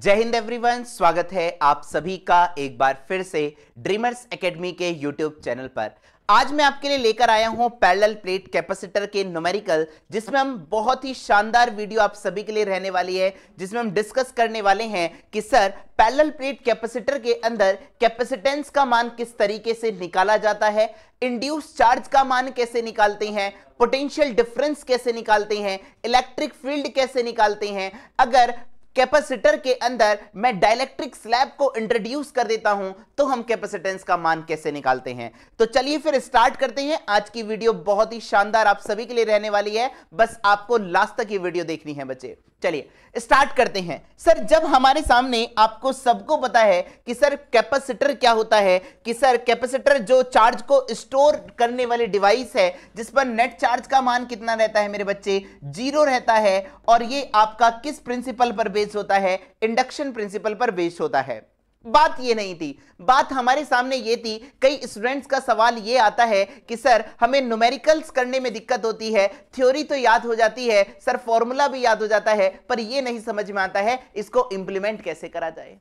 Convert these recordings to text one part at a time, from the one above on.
जय हिंद एवरीवन स्वागत है आप सभी का एक बार फिर से ड्रीमर्स एकेडमी के यूट्यूब चैनल पर आज मैं आपके लिए लेकर आया हूं पैरेलल प्लेट कैपेसिटर के न्यूमेरिकल जिसमें हम बहुत ही शानदार वीडियो आप सभी के लिए रहने वाली है जिसमें हम डिस्कस करने वाले हैं कि सर पैरेलल प्लेट कैपेसिटर के अंदर कैपेसिटेंस का मान किस तरीके से निकाला जाता है इंड्यूस चार्ज का मान कैसे निकालते हैं पोटेंशियल डिफरेंस कैसे निकालते हैं इलेक्ट्रिक फील्ड कैसे निकालते हैं अगर कैपेसिटर के अंदर मैं डायलैक्ट्रिक स्लैब को इंट्रोड्यूस कर देता हूं तो हम कैपेसिटेंस का मान कैसे निकालते हैं तो चलिए फिर स्टार्ट करते हैं आज की वीडियो बहुत ही शानदार आप सभी के लिए रहने वाली है बस आपको लास्ट तक ये वीडियो देखनी है बच्चे चलिए स्टार्ट करते हैं सर जब हमारे सामने आपको सबको पता है कि सर कैपेसिटर क्या होता है कि सर कैपेसिटर जो चार्ज को स्टोर करने वाली डिवाइस है जिस पर नेट चार्ज का मान कितना रहता है मेरे बच्चे जीरो रहता है और ये आपका किस प्रिंसिपल पर बेस होता है इंडक्शन प्रिंसिपल पर बेस होता है बात ये नहीं थी बात हमारे सामने ये थी कई स्टूडेंट्स का सवाल ये आता है कि सर हमें न्यूमेरिकल्स करने में दिक्कत होती है थ्योरी तो याद हो जाती है सर फॉर्मूला भी याद हो जाता है पर ये नहीं समझ में आता है इसको इंप्लीमेंट कैसे करा जाए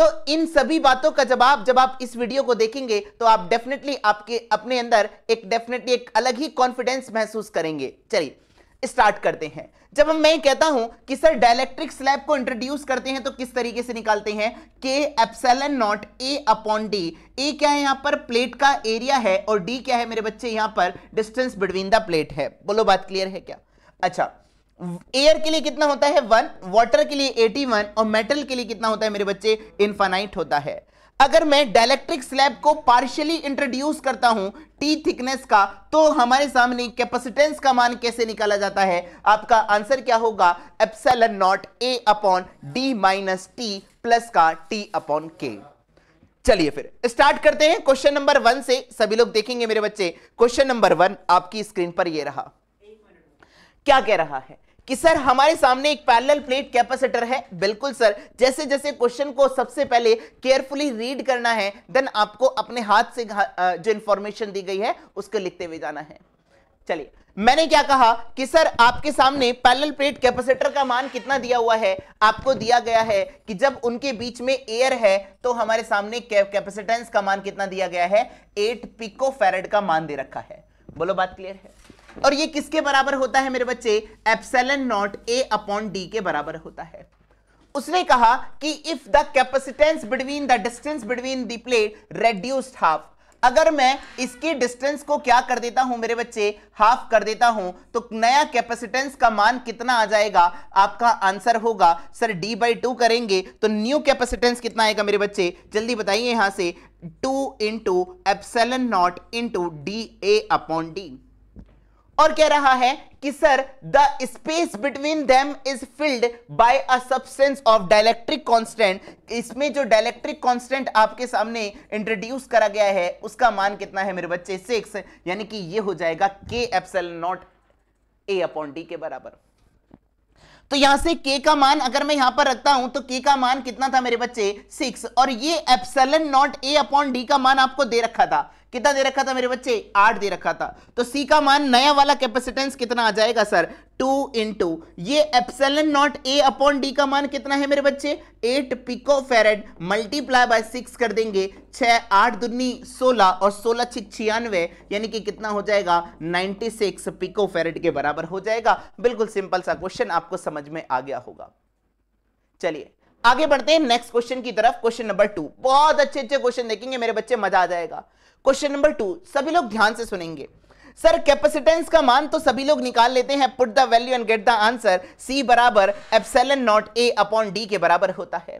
तो इन सभी बातों का जवाब जब आप इस वीडियो को देखेंगे तो आप डेफिनेटली आपके अपने अंदर एक डेफिनेटली एक अलग ही कॉन्फिडेंस महसूस करेंगे चलिए स्टार्ट करते हैं जब हम मैं कहता हूं कि सर डायलेक्ट्रिक स्लैब को इंट्रोड्यूस करते हैं तो किस तरीके से निकालते हैं K epsilon not A upon D ए क्या है यहां पर प्लेट का एरिया है और डी क्या है मेरे बच्चे यहां पर डिस्टेंस बिटवीन द प्लेट है बोलो बात क्लियर है क्या अच्छा एयर के लिए कितना होता है वन वाटर के लिए एटी वन और मेटल के लिए कितना होता है मेरे बच्चे इनफानाइट होता है अगर मैं डायलेक्ट्रिक स्लैब को पार्शियली इंट्रोड्यूस करता हूं टी थिकनेस का तो हमारे सामने कैपेसिटेंस का मान कैसे निकाला जाता है आपका आंसर क्या होगा epsilon not A upon D minus T plus का टी अपॉन के चलिए फिर स्टार्ट करते हैं क्वेश्चन नंबर वन से सभी लोग देखेंगे मेरे बच्चे क्वेश्चन नंबर वन आपकी स्क्रीन पर यह रहा क्या कह रहा है कि सर हमारे सामने एक पैरेलल प्लेट कैपेसिटर है बिल्कुल सर जैसे जैसे क्वेश्चन को सबसे पहले केयरफुली रीड करना है देन आपको अपने हाथ से जो इंफॉर्मेशन दी गई है उसको लिखते हुए जाना है चलिए मैंने क्या कहा कि सर आपके सामने पैरेलल प्लेट कैपेसिटर का मान कितना दिया हुआ है आपको दिया गया है कि जब उनके बीच में एयर है तो हमारे सामने कैपेसिटेंस का मान कितना दिया गया है एट पिको का मान दे रखा है बोलो बात क्लियर है और ये किसके बराबर होता है मेरे बच्चे epsilon naught A upon D के बराबर होता है उसने कहा कि if the capacitance between the distance between the plate reduced half अगर मैं इसके डिस्टेंस को क्या कर देता हूं मेरे बच्चे हाफ कर देता हूं तो नया कैपेसिटेंस का मान कितना आ जाएगा आपका आंसर होगा सर d बाई टू करेंगे तो न्यू कैपेसिटेंस कितना आएगा मेरे बच्चे जल्दी बताइए यहां से two into epsilon not into D A upon D और कह रहा है कि sir the space between them is filled by a substance of dielectric constant इसमें जो डायलैक्ट्रिक कांस्टेंट आपके सामने इंट्रोड्यूस करा गया है उसका मान कितना है मेरे बच्चे सिक्स यानी कि ये हो जाएगा K epsilon naught A upon D के बराबर तो यहां से के का मान अगर मैं यहां पर रखता हूं तो के का मान कितना था मेरे बच्चे सिक्स और ये epsilon not A upon D का मान आपको दे रखा था कितना दे रखा था मेरे बच्चे आठ दे रखा था तो सी का मान नया वाला कैपेसिटेंस कितना आ जाएगा सर टू टू ये epsilon not A upon D का मान कितना है मेरे बच्चे eight pico farad multiply by six कर देंगे छः आठ दुनी सोलह और सोलह छिक छियानवे यानी कि कितना हो जाएगा नाइनटी सिक्स पिको फेरेड के बराबर हो जाएगा बिल्कुल सिंपल सा क्वेश्चन आपको समझ में आ गया होगा चलिए आगे बढ़ते हैं नेक्स्ट क्वेश्चन की तरफ क्वेश्चन नंबर टू बहुत अच्छे अच्छे क्वेश्चन देखेंगे मेरे बच्चे मजा आ जाएगा क्वेश्चन नंबर टू सभी लोग ध्यान से सुनेंगे सर कैपेसिटेंस का मान तो सभी लोग निकाल लेते हैं put the value and get the answer C बराबर epsilon not A upon D के बराबर होता है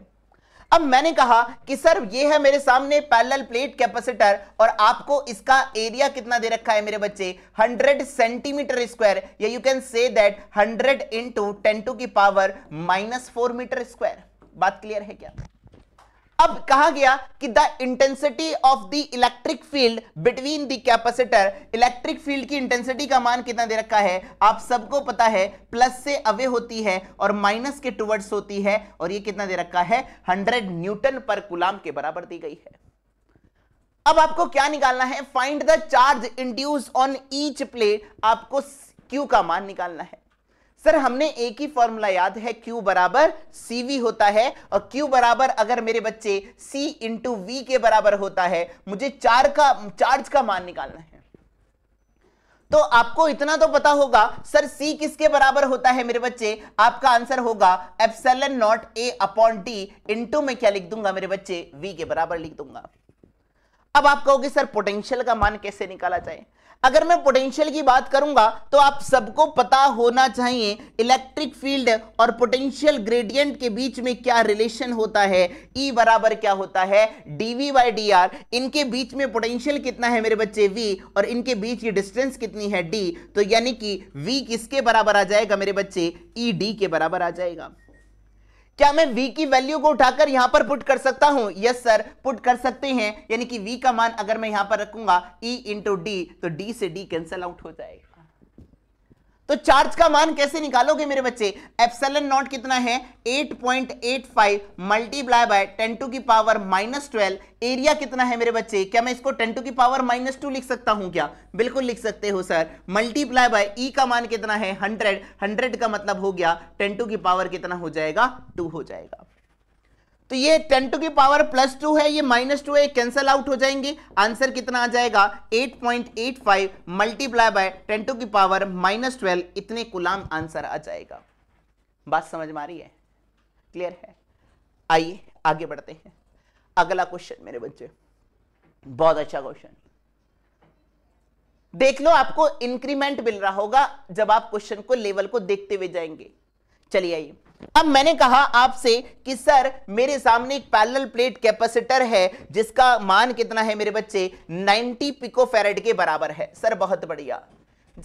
अब मैंने कहा कि सर ये है मेरे सामने पैरेलल प्लेट कैपेसिटर और आपको इसका एरिया कितना दे रखा है मेरे बच्चे 100 सेंटीमीटर स्क्वायर या you can say that 100 into ten to की power minus four metre square बात क्लियर है क्या अब कहा गया कि the intensity of the electric field between the capacitor electric field की इंटेंसिटी का मान कितना दे रखा है आप सबको पता है प्लस से अवे होती है और माइनस के टुवर्ड्स होती है और ये कितना दे रखा है 100 न्यूटन पर गुलाम के बराबर दी गई है अब आपको क्या निकालना है find the charge induce on each plate आपको क्यू का मान निकालना है सर हमने एक ही फॉर्मूला याद है Q बराबर CV होता है और Q बराबर अगर मेरे बच्चे C इंटू वी के बराबर होता है मुझे चार का चार्ज का मान निकालना है तो आपको इतना तो पता होगा सर C किसके बराबर होता है मेरे बच्चे आपका आंसर होगा N naught A upon T into में क्या लिख दूंगा मेरे बच्चे V के बराबर लिख दूंगा अब आप कहोगे सर पोटेंशियल का मान कैसे निकाला जाए अगर मैं पोटेंशियल की बात करूंगा तो आप सबको पता होना चाहिए इलेक्ट्रिक फील्ड और पोटेंशियल ग्रेडियंट के बीच में क्या रिलेशन होता है ई e बराबर क्या होता है D V by D R इनके बीच में पोटेंशियल कितना है मेरे बच्चे वी और इनके बीच की डिस्टेंस कितनी है डी तो यानी कि वी किसके बराबर आ जाएगा मेरे बच्चे ई e, डी के बराबर आ जाएगा क्या मैं v की वैल्यू को उठाकर यहां पर पुट कर सकता हूं यस सर पुट कर सकते हैं यानी कि v का मान अगर मैं यहां पर रखूंगा e इंटू डी तो d से d कैंसिल आउट हो जाएगा तो चार्ज का मान कैसे निकालोगे मेरे बच्चे एफसेलन नॉट कितना है 8.85 point eight five multiply by ten to की पावर माइनस ट्वेल्व एरिया कितना है मेरे बच्चे क्या मैं इसको टेन टू की पावर माइनस टू लिख सकता हूं क्या बिल्कुल लिख सकते हो सर मल्टीप्लाई बाय ई का मान कितना है हंड्रेड हंड्रेड का मतलब हो गया टेन टू की पावर कितना हो जाएगा टू हो जाएगा तो ये टेन टू की पावर प्लस टू है ये माइनस टू है कैंसल आउट हो जाएंगे आंसर कितना आ जाएगा 8.85 point eight five multiply by ten to की पावर माइनस ट्वेल्व इतने गुलाम आंसर आ जाएगा बात समझ में आ रही है क्लियर है आइए आगे बढ़ते हैं अगला क्वेश्चन मेरे बच्चे बहुत अच्छा क्वेश्चन देख लो आपको इंक्रीमेंट मिल रहा होगा जब आप क्वेश्चन को लेवल को देखते हुए जाएंगे चलिए आइए अब मैंने कहा आपसे कि सर मेरे सामने एक पैरेलल प्लेट कैपेसिटर है जिसका मान कितना है मेरे बच्चे 90 पिकोफेरेड के बराबर है सर बहुत बढ़िया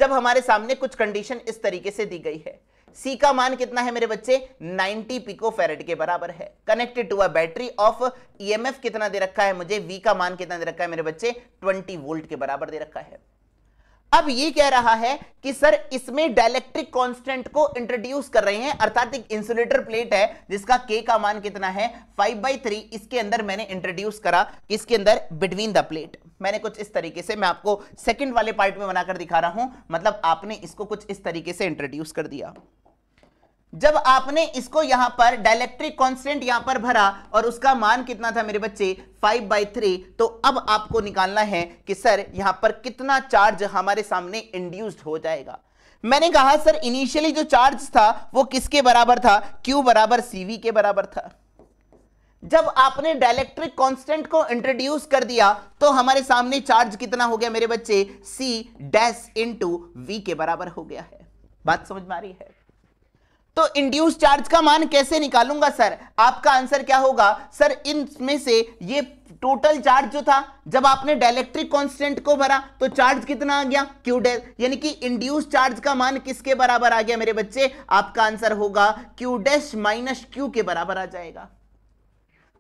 जब हमारे सामने कुछ कंडीशन इस तरीके से दी गई है सी का मान कितना है मेरे बच्चे 90 पिको फेरेड के बराबर है connected to a battery of EMF कितना दे रखा है मुझे वी का मान कितना दे रखा है मेरे बच्चे ट्वेंटी वोल्ट के बराबर दे रखा है अब ये कह रहा है कि सर इसमें डायलेक्ट्रिक कांस्टेंट को इंट्रोड्यूस कर रहे हैं अर्थात एक इंसुलेटर प्लेट है जिसका के का मान कितना है फाइव बाई थ्री इसके अंदर मैंने इंट्रोड्यूस करा इसके अंदर बिटवीन द प्लेट मैंने कुछ इस तरीके से मैं आपको सेकंड वाले पार्ट में बनाकर दिखा रहा हूं मतलब आपने इसको कुछ इस तरीके से इंट्रोड्यूस कर दिया जब आपने इसको यहां पर डायलेक्ट्रिक कॉन्स्टेंट यहां पर भरा और उसका मान कितना था मेरे बच्चे फाइव बाई थ्री तो अब आपको निकालना है कि सर यहां पर कितना चार्ज हमारे सामने इंड्यूस्ड हो जाएगा मैंने कहा सर इनिशियली जो चार्ज था वो किसके बराबर था क्यू बराबर सीवी के बराबर था जब आपने डायलेक्ट्रिक कांस्टेंट को इंट्रोड्यूस कर दिया तो हमारे सामने चार्ज कितना हो गया मेरे बच्चे सी डैश इंटू वी के बराबर हो गया है बात समझ में आ रही है तो इंड्यूस चार्ज का मान कैसे निकालूंगा सर आपका आंसर क्या होगा सर इनमें से ये टोटल चार्ज जो था जब आपने डायलेक्ट्रिक कांस्टेंट को भरा तो चार्ज कितना आ गया क्यू डेल यानी कि इंड्यूस चार्ज का मान किसके बराबर आ गया मेरे बच्चे आपका आंसर होगा क्यू डैश माइनस क्यू के बराबर आ जाएगा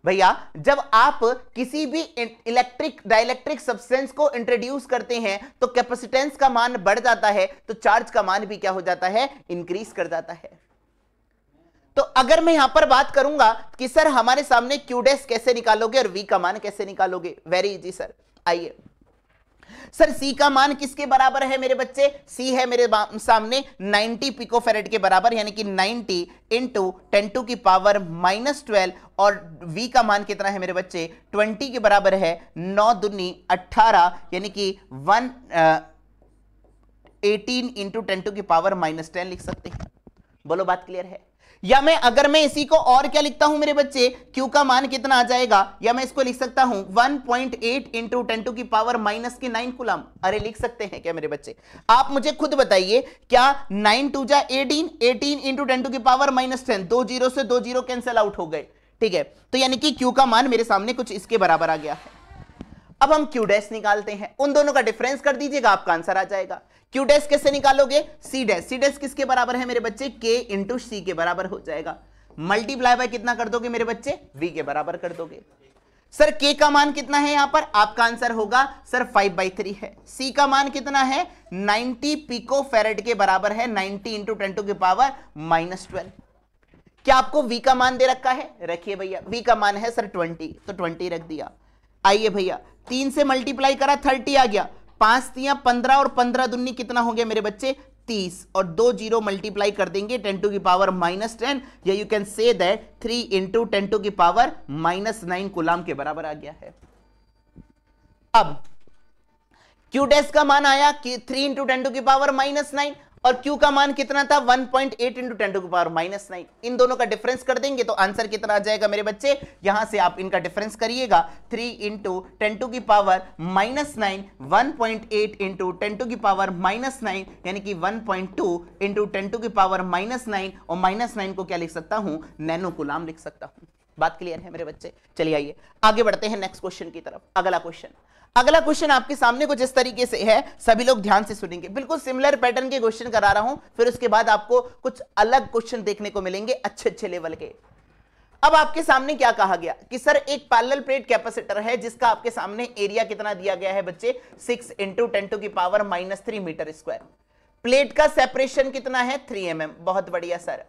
भैया जब आप किसी भी इलेक्ट्रिक डायलेक्ट्रिक सब्सटेंस को इंट्रोड्यूस करते हैं तो कैपेसिटेंस का मान बढ़ जाता है तो चार्ज का मान भी क्या हो जाता है इंक्रीज कर जाता है तो अगर मैं यहां पर बात करूंगा कि सर हमारे सामने क्यूडेस कैसे निकालोगे और वी का मान कैसे निकालोगे वेरी इजी सर आइए सर सी का मान किसके बराबर है मेरे बच्चे सी है मेरे सामने 90 पिकोफेरेड के बराबर यानी कि 90 इंटू टेन टू की पावर माइनस ट्वेल्व और वी का मान कितना है मेरे बच्चे 20 के बराबर है 9 दुनी 18 यानी कि 1 एटीन इंटू टेन टू की पावर माइनस टेन लिख सकते हैं बोलो बात क्लियर है या मैं अगर मैं इसी को और क्या लिखता हूं मेरे बच्चे क्यू का मान कितना आ जाएगा या मैं इसको लिख सकता हूं one point eight into ten to की पावर माइनस के नाइन कुलम अरे लिख सकते हैं क्या मेरे बच्चे आप मुझे खुद बताइए क्या नाइन टू जा eighteen eighteen into ten to की पावर माइनस टेन दो जीरो से दो जीरो कैंसिल आउट हो गए ठीक है तो यानी कि क्यू का मान मेरे सामने कुछ इसके बराबर आ गया है अब हम क्यू डैश निकालते हैं उन दोनों का डिफरेंस कर दीजिएगा आपका आंसर आ जाएगा क्यू डैश कैसे निकालोगे सी डैश सी डैश किसके बराबर है मेरे बच्चे के इंटू सी के बराबर हो जाएगा मल्टीप्लाई बाय कितना कर दोगे मेरे बच्चे वी के बराबर कर दोगे सर के का मान कितना है यहां पर आपका आंसर होगा सर फाइव बाई थ्री है सी का मान कितना है नाइनटी पिको फेरेट के बराबर है नाइनटी इंटू टेन टू के पावर माइनस ट्वेल्व क्या आपको वी का मान दे रखा है रखिए भैया वी का मान है सर ट्वेंटी तो ट्वेंटी रख दिया आइए भैया तीन से मल्टीप्लाई करा थर्टी आ गया पांच तिया पंद्रह और पंद्रह दुन्नी कितना हो गया मेरे बच्चे तीस और दो जीरो मल्टीप्लाई कर देंगे टेन टू की पावर माइनस टेन या you can say that three into ten to की पावर माइनस नाइन गुलाम के बराबर आ गया है अब क्यू डेस का मान आया कि थ्री इंटू टेन टू की पावर माइनस नाइन और Q का मान कितना था 1.8 point eight into ten to power minus nine इन दोनों का डिफरेंस कर देंगे तो आंसर कितना आ जाएगा मेरे बच्चे यहां से आप इनका डिफरेंस करिएगा 3 इंटू टेन टू की power minus nine one point eight into ten to की पावर माइनस नाइन यानी कि 1.2 point two into ten to की पावर माइनस नाइन और माइनस नाइन को क्या लिख सकता हूं नैनो गुलाम लिख सकता हूं बात क्लियर है मेरे बच्चे चलिए आइए आगे बढ़ते हैं नेक्स्ट क्वेश्चन की तरफ अगला क्वेश्चन अगला क्वेश्चन आपके सामने कुछ इस तरीके से है सभी लोग ध्यान से सुनेंगे बिल्कुल सिमिलर पैटर्न के क्वेश्चन करा रहा हूं फिर उसके बाद आपको कुछ अलग क्वेश्चन देखने को मिलेंगे अच्छे अच्छे लेवल के अब आपके सामने क्या कहा गया कि सर एक पैरेलल प्लेट कैपेसिटर है जिसका आपके सामने एरिया कितना दिया गया है बच्चे सिक्स इंटू टेन टू की power minus three metre square plate का सेपरेशन कितना है थ्री एम mm, बहुत बढ़िया sir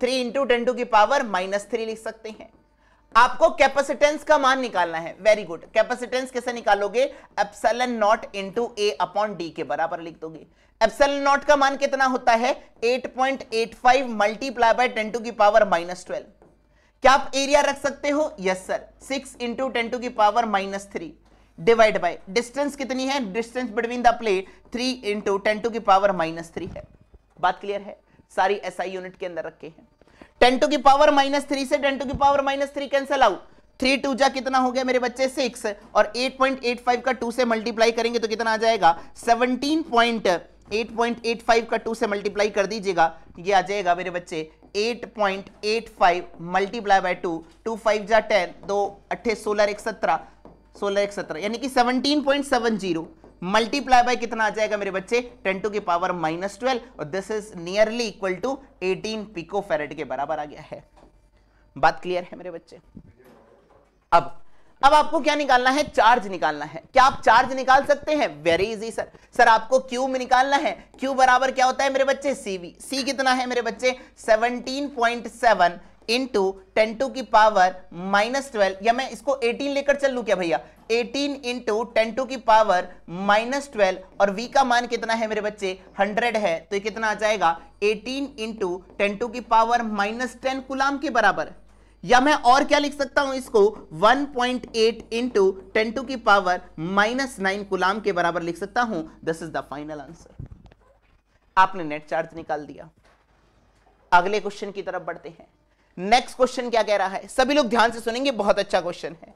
three into ten to की पावर माइनस थ्री लिख सकते हैं आपको कैपेसिटेंस का मान निकालना है वेरी गुड कैपेसिटेंस कैसे निकालोगे epsilon not into A upon D के बराबर लिख दोगे एप्सलन नॉट का मान कितना होता है 8.85 point eight five multiply by ten to की पावर माइनस ट्वेल्व क्या आप एरिया रख सकते हो yes sir six into ten to की power minus three divide by distance कितनी है distance between the plate three into ten to की पावर माइनस थ्री है बात क्लियर है सारी एसआई SI यूनिट के अंदर रखे हैं टेन टू की पावर माइनस थ्री से टेन टू की power minus three cancel out three two जा कितना हो गया मेरे बच्चे सिक्स और एट पॉइंट एट फाइव का टू से मल्टीप्लाई करेंगे तो कितना आ जाएगा seventeen point eight point eight five का टू से मल्टीप्लाई कर दीजिएगा ये आ जाएगा मेरे बच्चे eight eight point five multiply by two two five जा टेन दो अट्ठे सोलह एक सत्रह सोलह एक सत्रह यानी कि seventeen point seven zero multiply by कितना आ जाएगा मेरे बच्चे टेन टू की पावर माइनस ट्वेल्व और this is nearly equal to eighteen pico farad के बराबर आ गया है बात क्लियर है मेरे बच्चे अब अब आपको क्या निकालना है चार्ज निकालना है क्या आप चार्ज निकाल सकते हैं वेरी इजी सर सर आपको क्यू में निकालना है क्यू बराबर क्या होता है मेरे बच्चे सीवी सी कितना है मेरे बच्चे 17.7 इंटू टेन टू की पावर माइनस ट्वेल्व या मैं इसको 18 लेकर चल लू क्या भैया 18 इंटू टेन टू की पावर माइनस ट्वेल्व और v का मान कितना है मेरे बच्चे 100 है तो ये कितना आ जाएगा 18 इंटू टेन टू की पावर माइनस टेन गुलाम के बराबर या मैं और क्या लिख सकता हूं इसको 1.8 point eight into ten to की पावर माइनस नाइन गुलाम के बराबर लिख सकता हूं this is the final answer आपने नेट चार्ज निकाल दिया अगले क्वेश्चन की तरफ बढ़ते हैं नेक्स्ट क्वेश्चन क्या कह रहा है सभी लोग ध्यान से सुनेंगे बहुत अच्छा क्वेश्चन है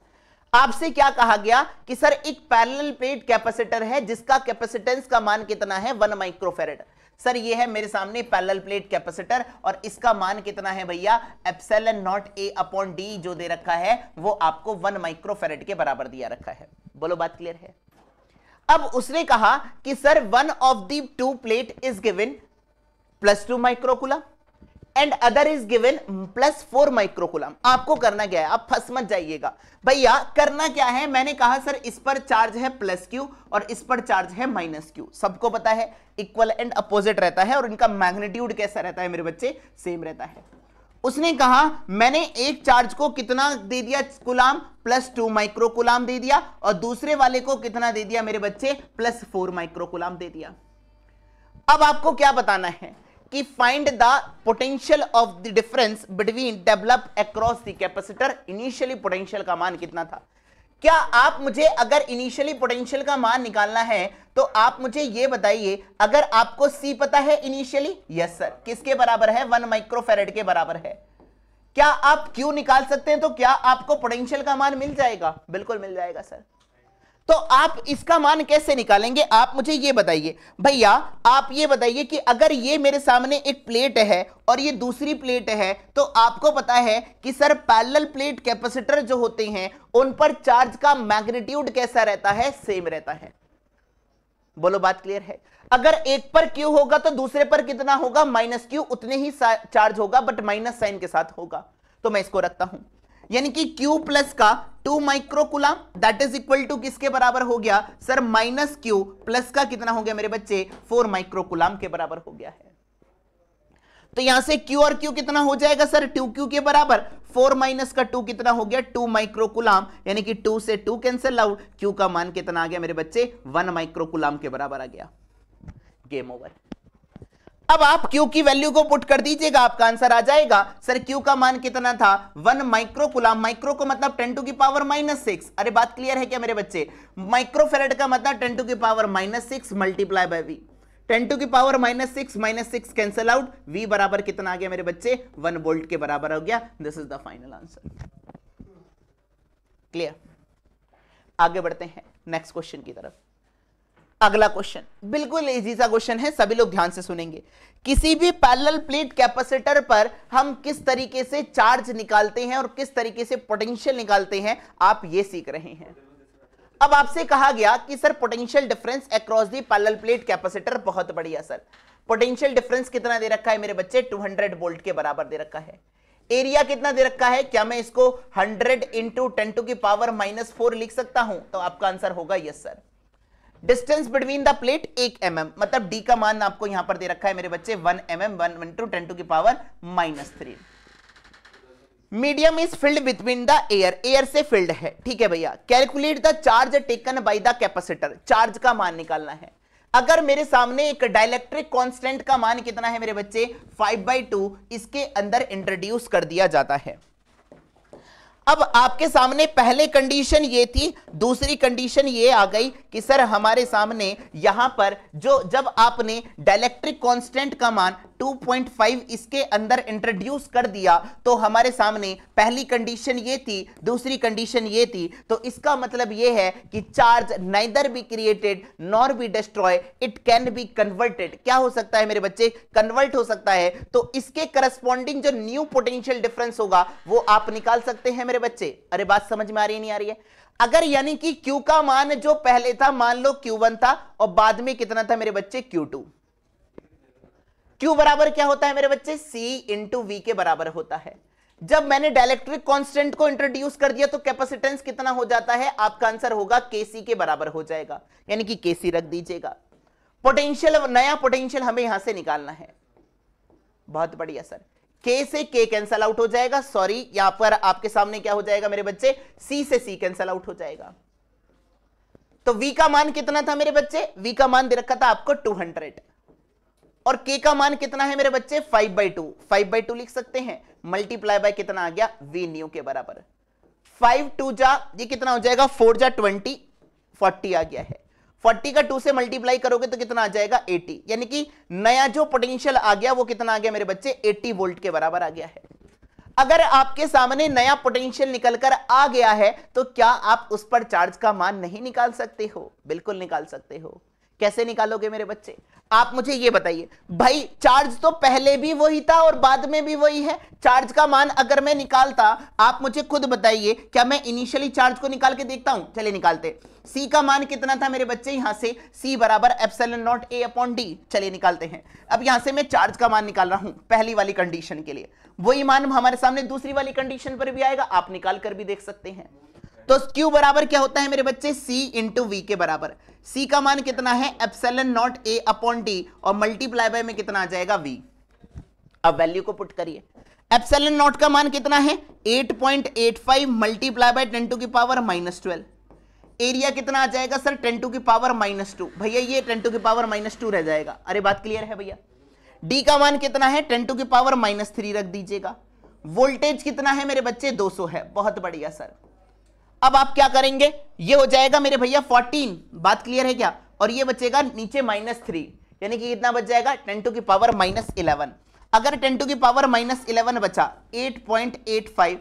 आपसे क्या कहा गया कि सर एक पैरेलल प्लेट कैपेसिटर है जिसका कैपेसिटेंस का मान कितना है वन माइक्रोफेरेड सर ये है मेरे सामने पैरेलल प्लेट कैपेसिटर और इसका मान कितना है भैया epsilon naught A upon D जो दे रखा है वो आपको वन माइक्रोफेरेड के बराबर दिया रखा है बोलो बात क्लियर है अब उसने कहा कि sir one of the two plate is given plus two microcoulomb and other is given plus four microcoulomb आपको करना क्या है आप फंस मत जाइएगा भैया करना क्या है मैंने कहा सर इस पर चार्ज है प्लस क्यू और इस पर चार्ज है माइनस क्यू सबको पता है इक्वल एंड अपोजिट रहता है और इनका मैग्नेट्यूड कैसा रहता है मेरे बच्चे सेम रहता है उसने कहा मैंने एक चार्ज को कितना दे दिया coulomb plus two micro coulomb दे दिया और दूसरे वाले को कितना दे दिया मेरे बच्चे प्लस फोर माइक्रो गुलाम दे दिया अब आपको क्या बताना है कि find the potential of the difference between develop across the capacitor initially potential का मान कितना था क्या आप मुझे अगर इनिशियली पोटेंशियल का मान निकालना है तो आप मुझे यह बताइए अगर आपको सी पता है इनिशियली यस सर किसके बराबर है वन माइक्रोफेरेड के बराबर है क्या आप क्यू निकाल सकते हैं तो क्या आपको पोटेंशियल का मान मिल जाएगा बिल्कुल मिल जाएगा सर तो आप इसका मान कैसे निकालेंगे आप मुझे ये बताइए भैया आप ये बताइए कि अगर ये मेरे सामने एक प्लेट है और ये दूसरी प्लेट है तो आपको पता है कि सर पैरेलल प्लेट कैपेसिटर जो होते हैं उन पर चार्ज का मैग्नीट्यूड कैसा रहता है सेम रहता है बोलो बात क्लियर है अगर एक पर क्यू होगा तो दूसरे पर कितना होगा माइनस क्यू उतने ही चार्ज होगा बट माइनस साइन के साथ होगा तो मैं इसको रखता हूं यानी कि Q प्लस का two microcoulomb that is equal to किसके बराबर हो गया सर माइनस क्यू प्लस का कितना हो गया मेरे बच्चे फोर माइक्रोकुलाम के बराबर हो गया है तो यहां से Q और Q कितना हो जाएगा सर टू क्यू के बराबर फोर माइनस का टू कितना हो गया टू माइक्रोकुलाम यानी कि टू से टू कैंसिल आउट क्यू का मान कितना आ गया मेरे बच्चे वन माइक्रोकुलाम के बराबर आ गया गेम ओवर अब आप Q की वैल्यू को पुट कर दीजिएगा आपका आंसर आ जाएगा सर Q का मान कितना था वन माइक्रो कुलाम माइक्रो को मतलब टेन टू की पावर माइनस सिक्स अरे बात क्लियर है क्या मेरे बच्चे फेरेट का मतलब टेन टू की power minus six multiply by V ten to की power minus six minus six cancel out V बराबर कितना आ गया मेरे बच्चे वन वोल्ट के बराबर हो गया this is the final answer clear आगे बढ़ते हैं नेक्स्ट क्वेश्चन की तरफ अगला क्वेश्चन बिल्कुल इजी सा क्वेश्चन है सभी लोग ध्यान से सुनेंगे किसी भी पैरेलल प्लेट कैपेसिटर पर हम किस तरीके से चार्ज निकालते हैं और किस तरीके से पोटेंशियल निकालते हैं आप ये सीख रहे हैं अब आपसे कहा गया कि sir potential difference across the parallel plate capacitor बहुत बढ़िया सर पोटेंशियल डिफरेंस कितना दे रखा है मेरे बच्चे 200 वोल्ट के बराबर दे रखा है एरिया कितना दे रखा है क्या मैं इसको 100 इंटू टेन टू की पावर माइनस फोर लिख सकता हूं तो आपका आंसर होगा yes sir distance between the plate एक एम mm, मतलब डी का मान आपको यहां पर दे रखा है मेरे बच्चे one M M one to ten to की power minus three medium is filled between the air air से फिल्ड है ठीक है भैया calculate the charge taken by the capacitor charge का मान निकालना है अगर मेरे सामने एक डायलेक्ट्रिक कांस्टेंट का मान कितना है मेरे बच्चे 5 बाई टू इसके अंदर इंट्रोड्यूस कर दिया जाता है अब आपके सामने पहले कंडीशन ये थी दूसरी कंडीशन ये आ गई कि सर हमारे सामने यहां पर जो जब आपने डायलेक्ट्रिक कांस्टेंट का मान 2.5 इसके अंदर इंट्रोड्यूस कर दिया तो हमारे सामने पहली कंडीशन ये थी दूसरी कंडीशन ये थी तो इसका मतलब ये है कि charge neither be created nor be destroy it can be converted क्या हो सकता है मेरे बच्चे कन्वर्ट हो सकता है तो इसके करस्पॉन्डिंग जो न्यू पोटेंशियल डिफरेंस होगा वो आप निकाल सकते हैं मेरे बच्चे अरे बात समझ में आ रही नहीं आ रही है अगर यानी कि Q का मान जो पहले था मान लो Q1 था और बाद में कितना था मेरे बच्चे Q2 क्यू बराबर क्या होता है मेरे बच्चे सी इंटू वी के बराबर होता है जब मैंने डायलेक्ट्रिक कांस्टेंट को इंट्रोड्यूस कर दिया तो कैपेसिटेंस कितना हो जाता है आपका आंसर होगा केसी के बराबर हो जाएगा यानी कि केसी रख दीजिएगा पोटेंशियल नया पोटेंशियल हमें यहां से निकालना है बहुत बढ़िया सर के से के कैंसल आउट हो जाएगा सॉरी यहां पर आपके सामने क्या हो जाएगा मेरे बच्चे सी से सी कैंसल आउट हो जाएगा तो वी का मान कितना था मेरे बच्चे वी का मान दे रखा था आपको 200 और के का मान कितना है मेरे बच्चे five by two five by two लिख सकते हैं मल्टीप्लाई बाय कितना आ गया वी न्यू के बराबर फाइव टू जा ये कितना हो जाएगा फोर जा ट्वेंटी फोर्टी आ गया है फोर्टी का टू से मल्टीप्लाई करोगे तो कितना आ जाएगा एटी यानी कि नया जो पोटेंशियल आ गया वो कितना आ गया मेरे बच्चे एटी वोल्ट के बराबर आ गया है अगर आपके सामने नया पोटेंशियल निकलकर आ गया है तो क्या आप उस पर चार्ज का मान नहीं निकाल सकते हो बिल्कुल निकाल सकते हो कैसे निकालोगे मेरे बच्चे आप मुझे ये बताइए भाई चार्ज तो पहले भी वही था और बाद में भी वही है चार्ज का मान अगर मैं निकालता आप मुझे खुद बताइए क्या मैं इनिशियली चार्ज को निकाल के देखता हूं चले निकालते C का मान कितना था मेरे बच्चे यहां से C बराबर epsilon not A upon D चले निकालते हैं अब यहां से मैं चार्ज का मान निकाल रहा हूं पहली वाली कंडीशन के लिए वही मान हमारे सामने दूसरी वाली कंडीशन पर भी आएगा आप निकाल कर भी देख सकते हैं तो Q बराबर क्या होता है मेरे बच्चे C इंटू वी के बराबर C का मान कितना है epsilon not A upon D और मल्टीप्लाई बाय में कितना आ जाएगा V अब वैल्यू को पुट करिए एप्सलन नॉट का मान कितना है 8.85 point eight five multiply by ten to की पावर माइनस ट्वेल्व एरिया कितना आ जाएगा सर टेन टू की पावर माइनस टू भैया ये टेन टू की पावर माइनस टू रह जाएगा अरे बात क्लियर है भैया D का मान कितना है टेन टू की पावर माइनस थ्री रख दीजिएगा वोल्टेज कितना है मेरे बच्चे 200 है बहुत बढ़िया सर अब आप क्या करेंगे ये हो जाएगा मेरे भैया फोर्टीन बात क्लियर है क्या और ये बचेगा नीचे माइनस थ्री यानी कि कितना बच जाएगा टेन टू की पावर माइनस इलेवन अगर टेन टू की पावर माइनस इलेवन बचा eight point eight five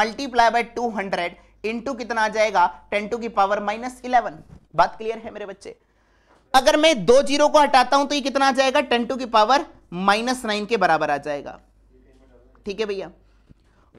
multiply by two hundred two कितना आ जाएगा टेन टू की पावर माइनस इलेवन बात क्लियर है मेरे बच्चे अगर मैं दो जीरो को हटाता हूं तो ये कितना आ जाएगा टेन टू की पावर माइनस नाइन के बराबर आ जाएगा ठीक है भैया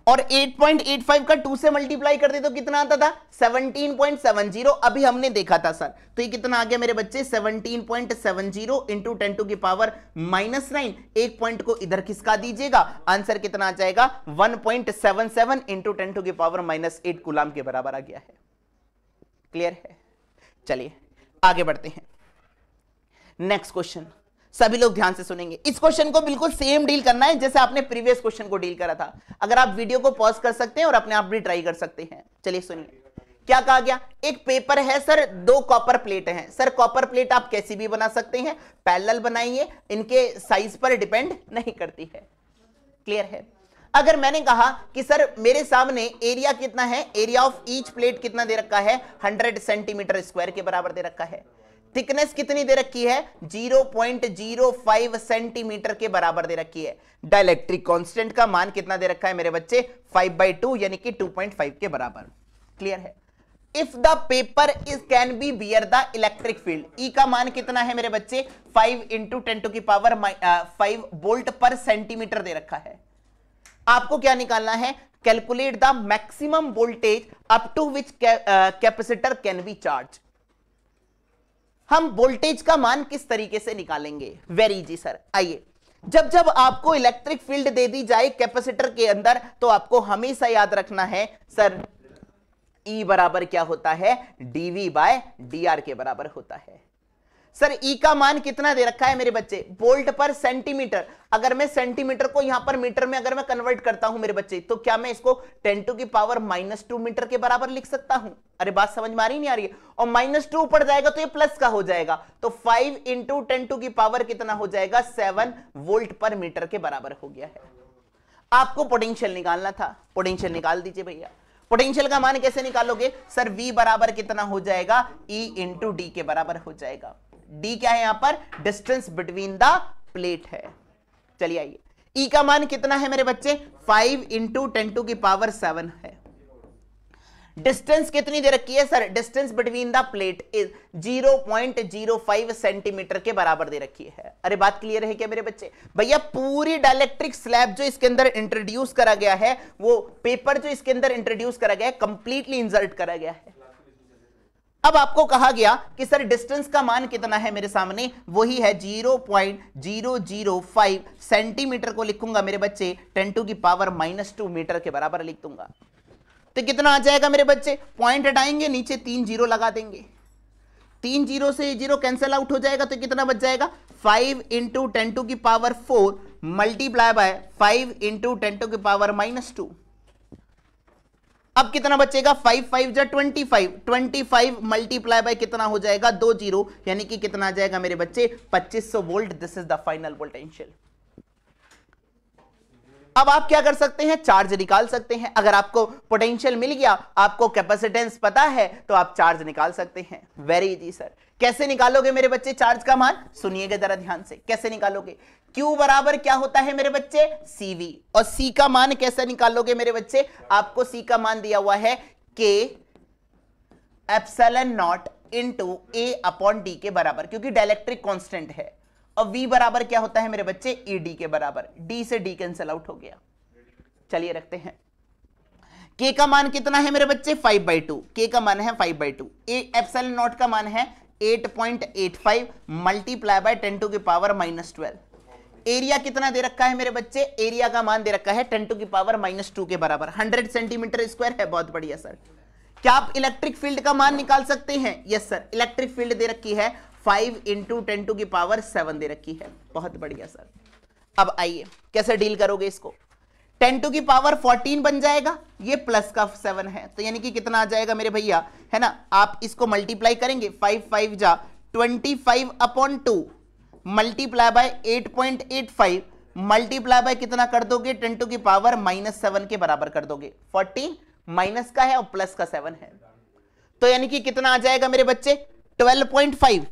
और 8.85 का 2 से मल्टीप्लाई कर दे तो कितना आता था 17.70 अभी हमने देखा था सर तो ये कितना आ गया मेरे बच्चे 17.70 point seven zero into ten to की पावर माइनस नाइन एक पॉइंट को इधर खिसका दीजिएगा आंसर कितना आ जाएगा 1.77 point seven seven into ten to की पावर माइनस एट गुलाम के बराबर आ गया है क्लियर है चलिए आगे बढ़ते हैं नेक्स्ट क्वेश्चन सभी लोग ध्यान से सुनेंगे इस क्वेश्चन को बिल्कुल सेम डील करना है जैसे आपने प्रीवियस क्वेश्चन को डील करा था अगर आप वीडियो को पॉज कर सकते हैं और अपने आप भी ट्राई कर सकते हैं चलिए सुनिए क्या कहा गया एक पेपर है सर दो कॉपर प्लेट हैं सर कॉपर प्लेट आप कैसी भी बना सकते हैं पैरल बनाइए इनके साइज पर डिपेंड नहीं करती है क्लियर है अगर मैंने कहा कि सर मेरे सामने एरिया कितना है एरिया ऑफ ईच प्लेट कितना दे रखा है 100 सेंटीमीटर स्क्वायर के बराबर दे रखा है थिकनेस कितनी दे रखी है 0.05 सेंटीमीटर के बराबर दे रखी है डायलेक्ट्रिक कांस्टेंट का मान कितना दे रखा है मेरे बच्चे 5 बाई टू यानी कि 2.5 के बराबर क्लियर है if the paper is can be bear the electric field E का मान कितना है मेरे बच्चे 5 इंटू टेन टू की power five volt per centimetre दे रखा है आपको क्या निकालना है calculate the maximum voltage up to which capacitor can be charge हम वोल्टेज का मान किस तरीके से निकालेंगे वेरी जी सर आइए जब जब आपको इलेक्ट्रिक फील्ड दे दी जाए कैपेसिटर के अंदर तो आपको हमेशा याद रखना है सर ई e बराबर क्या होता है डीवी बाय आर के बराबर होता है सर ई e का मान कितना दे रखा है मेरे बच्चे बोल्ट पर सेंटीमीटर अगर मैं सेंटीमीटर को यहां पर मीटर में अगर मैं कन्वर्ट करता हूं मेरे बच्चे तो क्या मैं इसको टेन टू की पावर माइनस टू मीटर के बराबर लिख सकता हूं अरे बात समझ में आ रही नहीं आ रही है और माइनस टू ऊपर जाएगा तो ये प्लस का हो जाएगा तो फाइव इंटू टेन टू की पावर कितना हो जाएगा सेवन वोल्ट पर मीटर के बराबर हो गया है आपको पोटेंशियल निकालना था पोटेंशियल निकाल दीजिए भैया पोटेंशियल का मान कैसे निकालोगे सर वी बराबर कितना हो जाएगा ई इंटू डी के बराबर हो जाएगा डी क्या है यहां पर डिस्टेंस बिटवीन द प्लेट है चलिए आइए ई e का मान कितना है मेरे बच्चे फाइव इंटू टेन टू की पावर सेवन है डिस्टेंस कितनी दे रखी है sir distance between the plate is 0.05 centimetre के बराबर दे रखी है अरे बात क्लियर है क्या मेरे बच्चे भैया पूरी डायलेक्ट्रिक स्लैब जो इसके अंदर इंट्रोड्यूस करा गया है वो पेपर जो इसके अंदर इंट्रोड्यूस करा गया है कंप्लीटली इंसर्ट करा गया है अब आपको कहा गया कि सर डिस्टेंस का मान कितना है मेरे सामने वही है 0.005 सेंटीमीटर को लिखूंगा मेरे बच्चे 10 टू की पावर माइनस टू मीटर के बराबर लिख दूंगा तो कितना आ जाएगा मेरे बच्चे पॉइंट हटाएंगे नीचे तीन जीरो लगा देंगे तीन जीरो से जीरो कैंसिल आउट हो जाएगा तो कितना बच जाएगा फाइव इंटू टेन टू की power four multiply by five into ten to की पावर माइनस टू अब कितना बचेगा फाइव फाइव जो twenty five twenty five multiply by कितना हो जाएगा दो जीरो यानी कि कितना आ जाएगा मेरे बच्चे पच्चीस सौ volt this is the final potential अब आप क्या कर सकते हैं चार्ज निकाल सकते हैं अगर आपको पोटेंशियल मिल गया आपको कैपेसिटेंस पता है तो आप चार्ज निकाल सकते हैं वेरी इजी सर कैसे निकालोगे मेरे बच्चे चार्ज का मान सुनिएगा जरा ध्यान से कैसे निकालोगे Q बराबर क्या होता है मेरे बच्चे CV और C का मान कैसे निकालोगे मेरे बच्चे आपको C का मान दिया हुआ है K epsilon naught two A upon D के बराबर क्योंकि डायलेक्ट्रिक कांस्टेंट है और V बराबर क्या होता है मेरे बच्चे ED डी के बराबर D से D कैंसल आउट हो गया चलिए रखते हैं K का मान कितना है मेरे बच्चे 5 बाई टू के का मान है 5 by two A epsilon naught का मान है 8.85 point eight five multiply by ten to के पावर माइनस ट्वेल्व एरिया कितना दे रखा है मेरे बच्चे एरिया का मान दे रखा है टेन टू की पावर माइनस टू के बराबर हंड्रेड सेंटीमीटर स्क्वायर है बहुत बढ़िया सर क्या आप इलेक्ट्रिक फील्ड का मान निकाल सकते हैं यस सर इलेक्ट्रिक फील्ड दे रखी है फाइव इंटू टेन टू की पावर सेवन दे रखी है बहुत बढ़िया सर अब आइए कैसे डील करोगे इसको टेन टू की पावर फोर्टीन बन जाएगा ये प्लस का सेवन है तो यानी कि कितना आ जाएगा मेरे भैया है ना आप इसको मल्टीप्लाई करेंगे फाइव फाइव जा twenty five upon two multiply by 8.85 multiply by कितना कर दोगे 10 टू की पावर माइनस सेवन के बराबर कर दोगे 14 माइनस का है और प्लस का सेवन है तो यानी कि कितना आ जाएगा मेरे बच्चे 12.5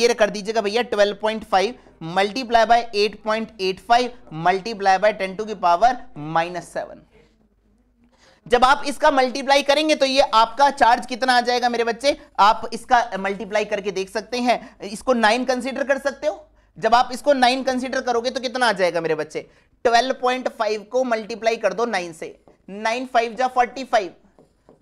ये कर दीजिएगा भैया 12.5 multiply by five multiply by ten to की पावर माइनस सेवन जब आप इसका मल्टीप्लाई करेंगे तो ये आपका चार्ज कितना आ जाएगा मेरे बच्चे आप इसका मल्टीप्लाई करके देख सकते हैं इसको नाइन कंसिडर कर सकते हो जब आप इसको नाइन कंसिडर करोगे तो कितना आ जाएगा मेरे बच्चे ट्वेल्व पॉइंट फाइव को मल्टीप्लाई कर दो नाइन से नाइन फाइव जा फोर्टी फाइव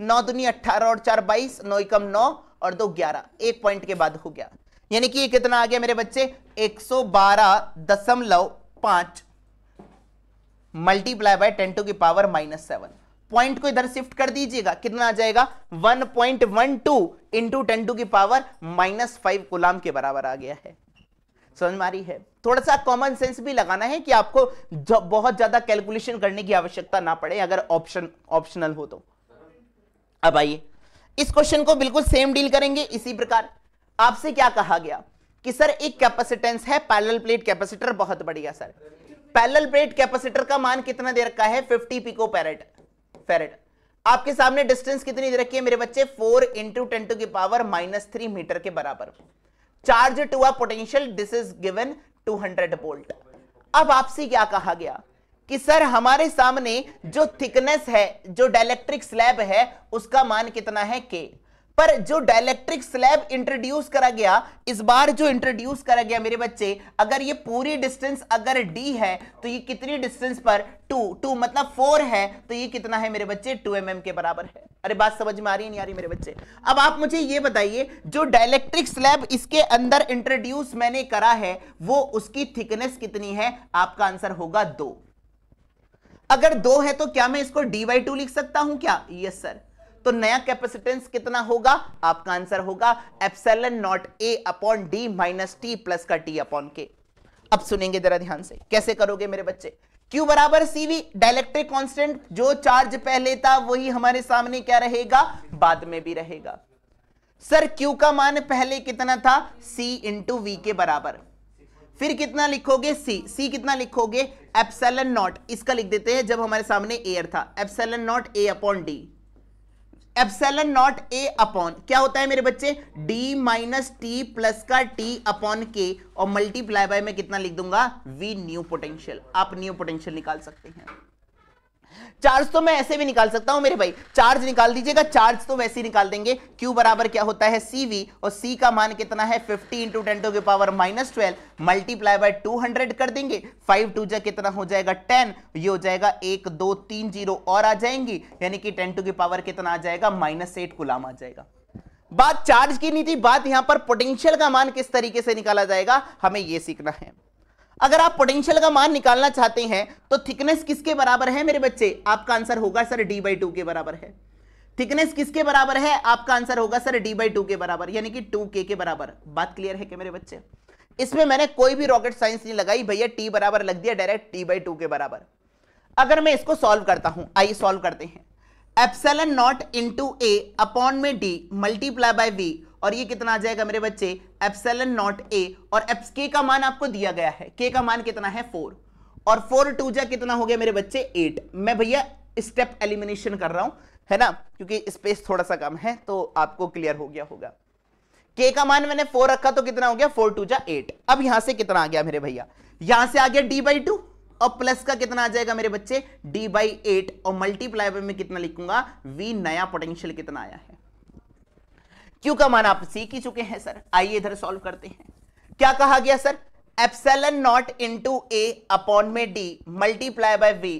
नौ दुनिया अट्ठारह और चार बाईस नौ एकम नौ और दो ग्यारह एक पॉइंट के बाद हो गया यानी कि ये कितना आ गया मेरे बच्चे एक सौ बारह दशमलव पांच मल्टीप्लाई बाय टेन टू की पावर माइनस सेवन पॉइंट को इधर शिफ्ट कर दीजिएगा कितना आ जाएगा 1.12 point one two into ten to की पावर माइनस फाइव गुलाम के बराबर आ गया है समझ मारी है थोड़ा सा कॉमन सेंस भी लगाना है कि आपको बहुत ज्यादा कैलकुलेशन करने की आवश्यकता ना पड़े अगर ऑप्शन ऑप्शनल हो तो अब आइए इस क्वेश्चन को बिल्कुल सेम डील करेंगे इसी प्रकार आपसे क्या कहा गया कि सर एक कैपेसिटेंस है पैरेलल प्लेट कैपेसिटर बहुत बढ़िया सर पैरेलल प्लेट कैपेसिटर का मान कितना दे रखा है 50 पिको पैरेट फेरेड आपके सामने डिस्टेंस कितनी दे रखी है मेरे बच्चे फोर इंटू टेन टू की पावर माइनस थ्री मीटर के बराबर charge to a potential this is given 200 volt अब आपसे क्या कहा गया कि सर हमारे सामने जो थिकनेस है जो डायलेक्ट्रिक स्लैब है उसका मान कितना है के पर जो डायलेक्ट्रिक स्लैब इंट्रोड्यूस करा गया इस बार जो इंट्रोड्यूस करा गया मेरे बच्चे अगर ये पूरी डिस्टेंस अगर डी है तो ये कितनी डिस्टेंस पर टू टू मतलब फोर है तो ये कितना है मेरे बच्चे टू एम mm के बराबर है अरे बात समझ में आ रही है नहीं आ रही मेरे बच्चे अब आप मुझे ये बताइए जो डायलेक्ट्रिक स्लैब इसके अंदर इंट्रोड्यूस मैंने करा है वो उसकी थिकनेस कितनी है आपका आंसर होगा दो अगर दो है तो क्या मैं इसको डी बाई टू लिख सकता हूं क्या यस yes, सर तो नया कैपेसिटेंस कितना होगा आपका आंसर होगा epsilon not A upon D minus T plus का टी अपॉन के अब सुनेंगे जरा ध्यान से कैसे करोगे मेरे बच्चे क्यू बराबर सीवी डायलेक्ट्रिक कॉन्स्टेंट जो चार्ज पहले था वही हमारे सामने क्या रहेगा बाद में भी रहेगा सर Q का मान पहले कितना था C इंटू वी के बराबर फिर कितना लिखोगे C C कितना लिखोगे एप्सलन नॉट इसका लिख देते हैं जब हमारे सामने एयर था epsilon not A upon D epsilon not A upon क्या होता है मेरे बच्चे डी माइनस टी प्लस का टी अपॉन के और मल्टीप्लाई बाय मैं कितना लिख दूंगा वी न्यू पोटेंशियल आप न्यू पोटेंशियल निकाल सकते हैं चार्ज तो मैं ऐसे भी निकाल सकता हूं मेरे भाई चार्ज निकाल दीजिएगा चार्ज तो वैसे ही निकाल देंगे Q बराबर क्या होता है CV और C का मान कितना है 50 इंटू टेन टू के power minus twelve multiply by 200 कर देंगे 5 टू जा कितना हो जाएगा 10 ये हो जाएगा एक दो तीन जीरो और आ जाएंगी यानी कि टेन टू की पावर कितना आ जाएगा माइनस एट गुलाम आ जाएगा बात चार्ज की नहीं थी बात यहां पर पोटेंशियल का मान किस तरीके से निकाला जाएगा हमें यह सीखना है अगर आप पोटेंशियल का मान निकालना चाहते हैं तो थिकनेस किसके बराबर है मेरे बच्चे आपका आंसर होगा सर डी बाई टू के बराबर है थिकनेस किसके बराबर है आपका आंसर होगा सर डी बाई टू के बराबर यानी कि टू के के बराबर बात क्लियर है क्या मेरे बच्चे इसमें मैंने कोई भी रॉकेट साइंस नहीं लगाई भैया टी बराबर लग दिया डायरेक्ट टी बाई टू के बराबर अगर मैं इसको सॉल्व करता हूं आइए सॉल्व करते हैं epsilon not into A upon में डी मल्टीप्लाई बाय वी और ये कितना आ जाएगा मेरे बच्चे एप्सलन नॉट ए और एप्स के का मान आपको दिया गया है के का मान कितना है फोर और फोर टू जा कितना हो गया मेरे बच्चे एट मैं भैया स्टेप एलिमिनेशन कर रहा हूं है ना क्योंकि स्पेस थोड़ा सा कम है तो आपको क्लियर हो गया होगा के का मान मैंने फोर रखा तो कितना हो गया फोर टू जा एट अब यहां से कितना आ गया मेरे भैया यहां से आ गया डी बाई टू और प्लस का कितना आ जाएगा मेरे बच्चे डी बाई एट और मल्टीप्लाई में कितना लिखूंगा वी नया पोटेंशियल कितना आया है क्यू का मान आप सीख ही चुके हैं सर आइए इधर सॉल्व करते हैं क्या कहा गया sir epsilon naught into A upon में D multiply by V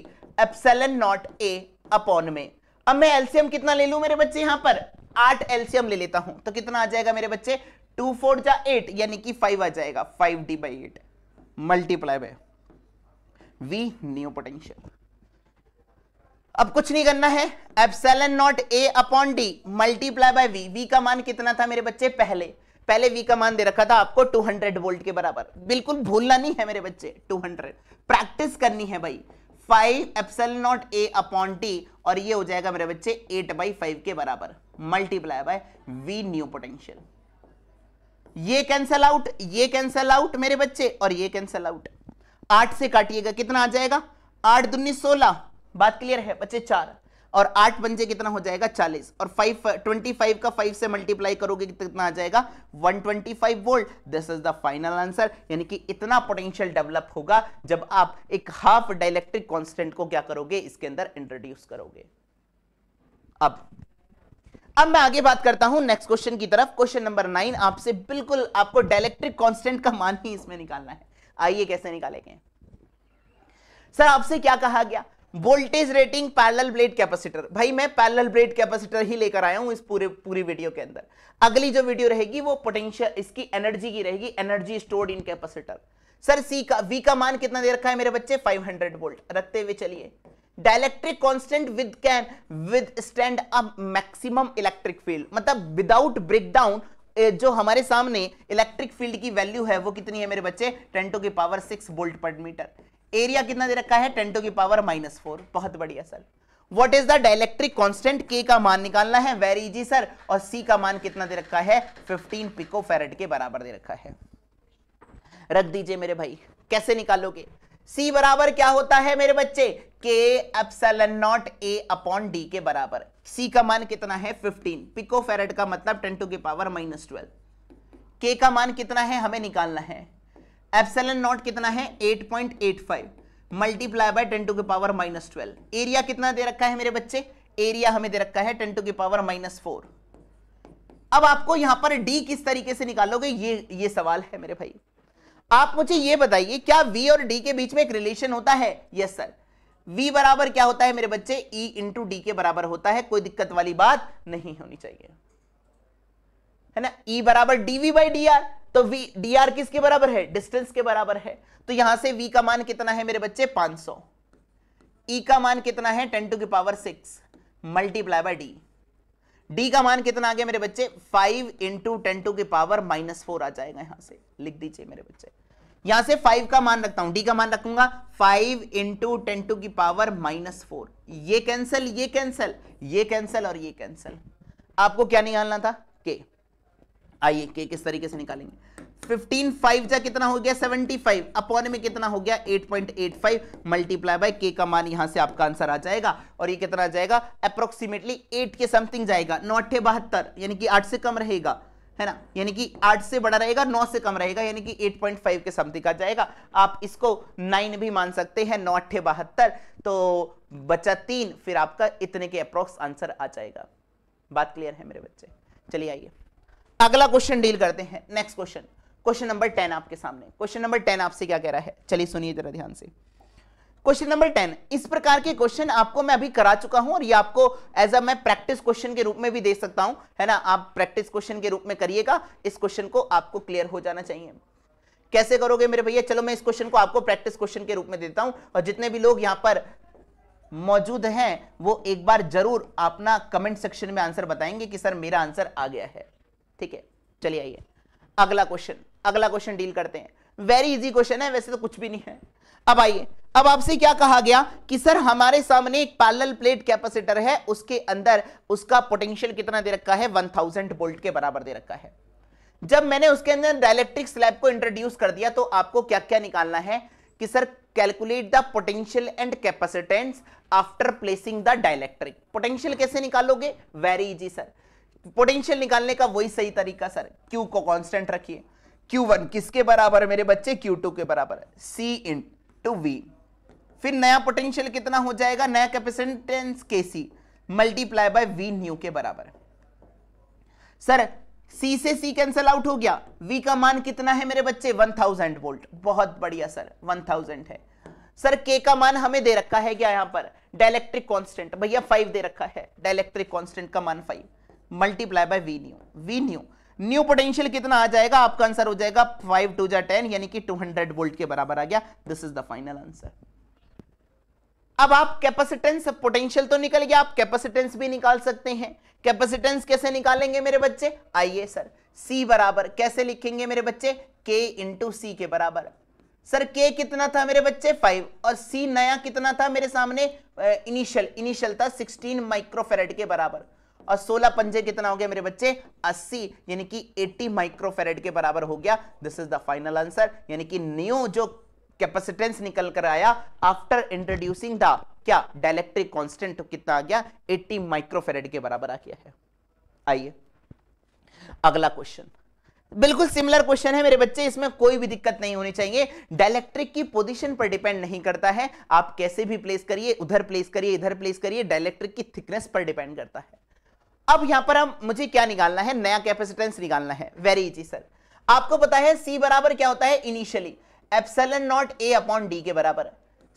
epsilon not A upon में अब मैं एल्सियम कितना ले लू मेरे बच्चे यहां पर आठ एल्सियम ले लेता हूं तो कितना आ जाएगा मेरे बच्चे टू फोर जा एट यानी कि फाइव आ जाएगा five D by eight multiply by V new potential अब कुछ नहीं करना है epsilon naught A upon D multiply by V V का मान कितना था मेरे बच्चे पहले पहले वी का मान दे रखा था आपको 200 वोल्ट के बराबर बिल्कुल भूलना नहीं है मेरे बच्चे 200 प्रैक्टिस करनी है भाई five epsilon naught A upon T और ये हो जाएगा मेरे बच्चे एट बाई फाइव के बराबर multiply by V new potential ये कैंसल आउट ये कैंसल आउट मेरे बच्चे और ये कैंसल आउट आठ से काटिएगा कितना आ जाएगा आठ दुनी सोलह बात क्लियर है बच्चे चार और आठ बन जाए कितना हो जाएगा चालीस और फाइव ट्वेंटी फाइव का फाइव से मल्टीप्लाई करोगे कितना आ जाएगा one twenty five volt this is the final answer यानी कि इतना पोटेंशियल डेवलप होगा जब आप एक हाफ डाइलेक्ट्रिक कॉन्स्टेंट को क्या करोगे इसके अंदर इंट्रोड्यूस करोगे अब अब मैं आगे बात करता हूं नेक्स्ट क्वेश्चन की तरफ क्वेश्चन नंबर नाइन आपसे बिल्कुल आपको डायलेक्ट्रिक कॉन्स्टेंट का मान ही इसमें निकालना है आइए कैसे निकालेंगे सर आपसे क्या कहा गया voltage rating parallel plate capacitor भाई मैं पैरेलल ब्लेड कैपेसिटर ही लेकर आया हूं इस पूरे पूरी वीडियो के अंदर अगली जो वीडियो रहेगी वो पोटेंशियल इसकी एनर्जी की रहेगी energy stored in capacitor sir C का वी का मान कितना दे रखा है मेरे बच्चे 500 वोल्ट रखते हुए चलिए dielectric constant with can withstand a maximum electric field मतलब विदाउट ब्रेकडाउन जो हमारे सामने इलेक्ट्रिक फील्ड की वैल्यू है वो कितनी है मेरे बच्चे टेंटो की power six volt per metre area कितना दे रखा है टेन टू की पावर माइनस फोर बहुत बढ़िया sir what is the dielectric constant K का मान निकालना है वेरी इजी सर और सी का मान कितना दे रखा है फिफ्टीन पिको फेरेट के बराबर दे रखा है रख दीजिए मेरे भाई कैसे निकालोगे सी बराबर क्या होता है मेरे बच्चे K epsilon not A upon D के बराबर सी का मान कितना है 15 पिको फेरेट का मतलब 10 टू की पावर माइनस ट्वेल्व के का मान कितना है हमें निकालना है एप्सलन नॉट कितना है 8.85 मल्टीप्लाई बाय टेन टू के पावर माइनस ट्वेल्व एरिया कितना दे रखा है मेरे बच्चे एरिया हमें दे रखा है टेन टू के पावर माइनस फोर अब आपको यहां पर डी किस तरीके से निकालोगे ये ये सवाल है मेरे भाई आप मुझे ये बताइए क्या वी और डी के बीच में एक रिलेशन होता है यस yes, सर v बराबर क्या होता है मेरे बच्चे e इंटू डी के बराबर होता है कोई दिक्कत वाली बात नहीं होनी चाहिए है ना e बराबर D V by D R तो v dr किसके बराबर है डिस्टेंस के बराबर है तो यहां से v का मान कितना है मेरे बच्चे 500 e का मान कितना है 10 टू की power 6 multiply by d d का मान कितना आ गया मेरे बच्चे 5 इंटू टेन टू की पावर माइनस फोर आ जाएगा यहां से लिख दीजिए मेरे बच्चे यहां से 5 का मान रखता हूं d का मान रखूंगा 5 इंटू टेन टू की पावर माइनस फोर ये कैंसिल ये कैंसिल ये कैंसिल और ये कैंसिल आपको क्या निकालना था के okay. आइए के किस तरीके से निकालेंगे 15 5 जा कितना हो गया 75 अपॉन में कितना हो गया 8.85 मल्टीप्लाई बाय के का मान यहां से आपका आंसर आ जाएगा और ये कितना जाएगा अप्रोक्सीमेटली 8 के समथिंग जाएगा नौ अठे बहत्तर यानी कि 8 से कम रहेगा है ना यानी कि 8 से बड़ा रहेगा 9 से कम रहेगा यानी कि 8.5 के समथिंग आ जाएगा आप इसको 9 भी मान सकते हैं नौ अठे बहत्तर तो बचा तीन फिर आपका इतने के अप्रोक्स आंसर आ जाएगा बात क्लियर है मेरे बच्चे चलिए आइए अगला क्वेश्चन डील करते हैं next question question number ten आपके सामने क्वेश्चन नंबर टेन आपसे क्या कह रहा है चलिए सुनिए जरा ध्यान से क्वेश्चन नंबर टेन इस प्रकार के क्वेश्चन आपको मैं अभी करा चुका हूं और ये आपको एज अ मैं प्रैक्टिस क्वेश्चन के रूप में भी दे सकता हूं है ना आप प्रैक्टिस क्वेश्चन के रूप में करिएगा इस क्वेश्चन को आपको क्लियर हो जाना चाहिए कैसे करोगे मेरे भैया चलो मैं इस क्वेश्चन को आपको प्रैक्टिस क्वेश्चन के रूप में देता हूं और जितने भी लोग यहां पर मौजूद हैं वो एक बार जरूर अपना कमेंट सेक्शन में आंसर बताएंगे कि सर मेरा आंसर आ गया है ठीक है चलिए आइए अगला क्वेश्चन अगला क्वेश्चन डील करते हैं वेरी इजी क्वेश्चन है वैसे तो कुछ भी नहीं है अब आइए अब आपसे क्या कहा गया कि सर हमारे सामने एक पैरेलल प्लेट कैपेसिटर है उसके अंदर उसका पोटेंशियल कितना दे रखा है 1000 वोल्ट के बराबर दे रखा है जब मैंने उसके अंदर डायलेक्ट्रिक स्लैब को इंट्रोड्यूस कर दिया तो आपको क्या क्या निकालना है कि sir calculate the potential and capacitance after placing the dielectric potential कैसे निकालोगे वेरी इजी सर पोटेंशियल निकालने का वही सही तरीका सर Q को कांस्टेंट रखिए Q1 किसके बराबर है मेरे बच्चे Q2 के बराबर है सी इन टू वी फिर नया पोटेंशियल कितना हो जाएगा नया कैपेसिटेंस के C multiply by V new के बराबर सर C से C कैंसिल आउट हो गया V का मान कितना है मेरे बच्चे 1000 वोल्ट बहुत बढ़िया सर 1000 है सर K का मान हमें दे रखा है क्या यहां पर डायलेक्ट्रिक कांस्टेंट भैया 5 दे रखा है डायलेक्ट्रिक कांस्टेंट का मान five multiply by V new V new new potential कितना आ जाएगा आपका आंसर हो जाएगा फाइव टू जै टेन यानी कि टू हंड्रेड वोल्ट के बराबर आ गया this is the final answer अब आप कैपेसिटेंस पोटेंशियल तो निकल गया आप कैपेसिटेंस भी निकाल सकते हैं कैपेसिटेंस कैसे निकालेंगे मेरे बच्चे आइए सर सी बराबर कैसे लिखेंगे मेरे बच्चे के इंटू सी के बराबर सर के कितना था मेरे बच्चे फाइव और सी नया कितना था मेरे सामने इनिशियल इनिशियल था सिक्सटीन माइक्रोफेरेड के बराबर और 16 पंजे कितना हो गया मेरे बच्चे 80 यानी कि 80 माइक्रोफेरेड के बराबर हो गया this is the final answer यानी कि न्यू जो कैपेसिटेंस निकल कर आया आफ्टर इंट्रोड्यूसिंग द क्या डायलेक्ट्रिक कॉन्स्टेंट कितना आ गया 80 माइक्रोफेरेड के बराबर आ गया है आइए अगला क्वेश्चन बिल्कुल सिमिलर क्वेश्चन है मेरे बच्चे इसमें कोई भी दिक्कत नहीं होनी चाहिए डायलेक्ट्रिक की पोजीशन पर डिपेंड नहीं करता है आप कैसे भी प्लेस करिए उधर प्लेस करिए इधर प्लेस करिए डायलेक्ट्रिक की थिकनेस पर डिपेंड करता है अब यहां पर हम मुझे क्या निकालना है नया कैपेसिटेंस निकालना है वेरी इजी सर आपको पता है सी बराबर क्या होता है initially epsilon not A upon D के बराबर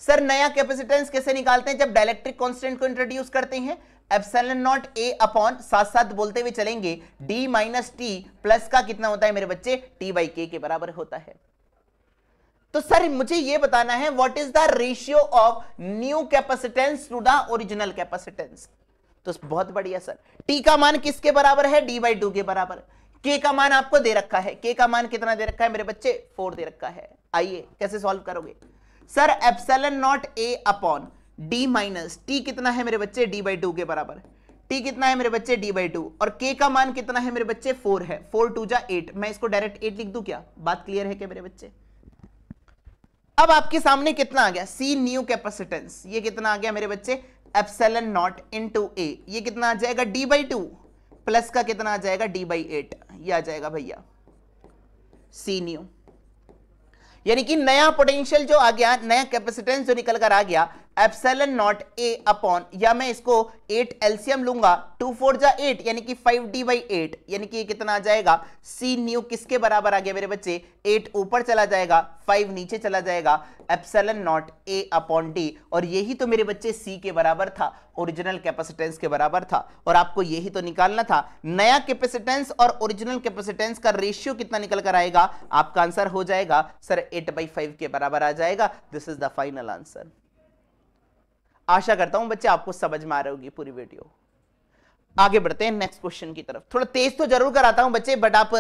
सर नया कैपेसिटेंस कैसे निकालते हैं जब डायलेक्ट्रिक कॉन्स्टेंट को इंट्रोड्यूस करते हैं एप्सलन नॉट ए अपॉन साथ साथ बोलते हुए चलेंगे डी माइनस टी प्लस का कितना होता है मेरे बच्चे टी बाई के, के बराबर होता है तो सर मुझे यह बताना है what is the ratio of new capacitance to the original capacitance तो बहुत बढ़िया सर टी का मान किसके बराबर है डी बाई टू के बराबर के का मान आपको दे रखा है के का मान कितना दे रखा है मेरे बच्चे फोर दे रखा है आइए कैसे सॉल्व करोगे sir epsilon naught A upon D minus t कितना है मेरे बच्चे डी बाई टू के बराबर टी कितना है मेरे बच्चे डी बाई टू और के का मान कितना है मेरे बच्चे फोर है फोर टू जा एट मैं इसको डायरेक्ट एट लिख दू क्या बात क्लियर है क्या मेरे बच्चे अब आपके सामने कितना आ गया सी न्यू कैपेसिटेंस ये कितना आ गया मेरे बच्चे epsilon naught into A ये कितना आ जाएगा डी बाई टू प्लस का कितना आ जाएगा डी बाई एट ये आ जाएगा भैया सी न्यू यानी कि नया पोटेंशियल जो आ गया नया कैपेसिटेंस जो निकल कर आ गया एप्सलन नॉट ए अपॉन या मैं इसको एट एल्सियम लूंगा टू फोर जा एट यानी कि फाइव डी बाई एट यानी कि ये कितना आ जाएगा सी न्यू किसके बराबर आ गया मेरे बच्चे एट ऊपर चला जाएगा फाइव नीचे चला जाएगा epsilon not A upon D और यही तो मेरे बच्चे सी के बराबर था ओरिजिनल कैपेसिटेंस के बराबर था और आपको यही तो निकालना था नया कैपेसिटेंस और ओरिजिनल कैपेसिटेंस का रेशियो कितना निकल कर आएगा आपका आंसर हो जाएगा सर एट बाई फाइव के बराबर आ जाएगा this is the final answer आशा करता हूं बच्चे आपको समझ में आ रही होगी पूरी वीडियो आगे बढ़ते हैं नेक्स्ट क्वेश्चन की तरफ थोड़ा तेज तो जरूर कराता हूं बच्चे बट आप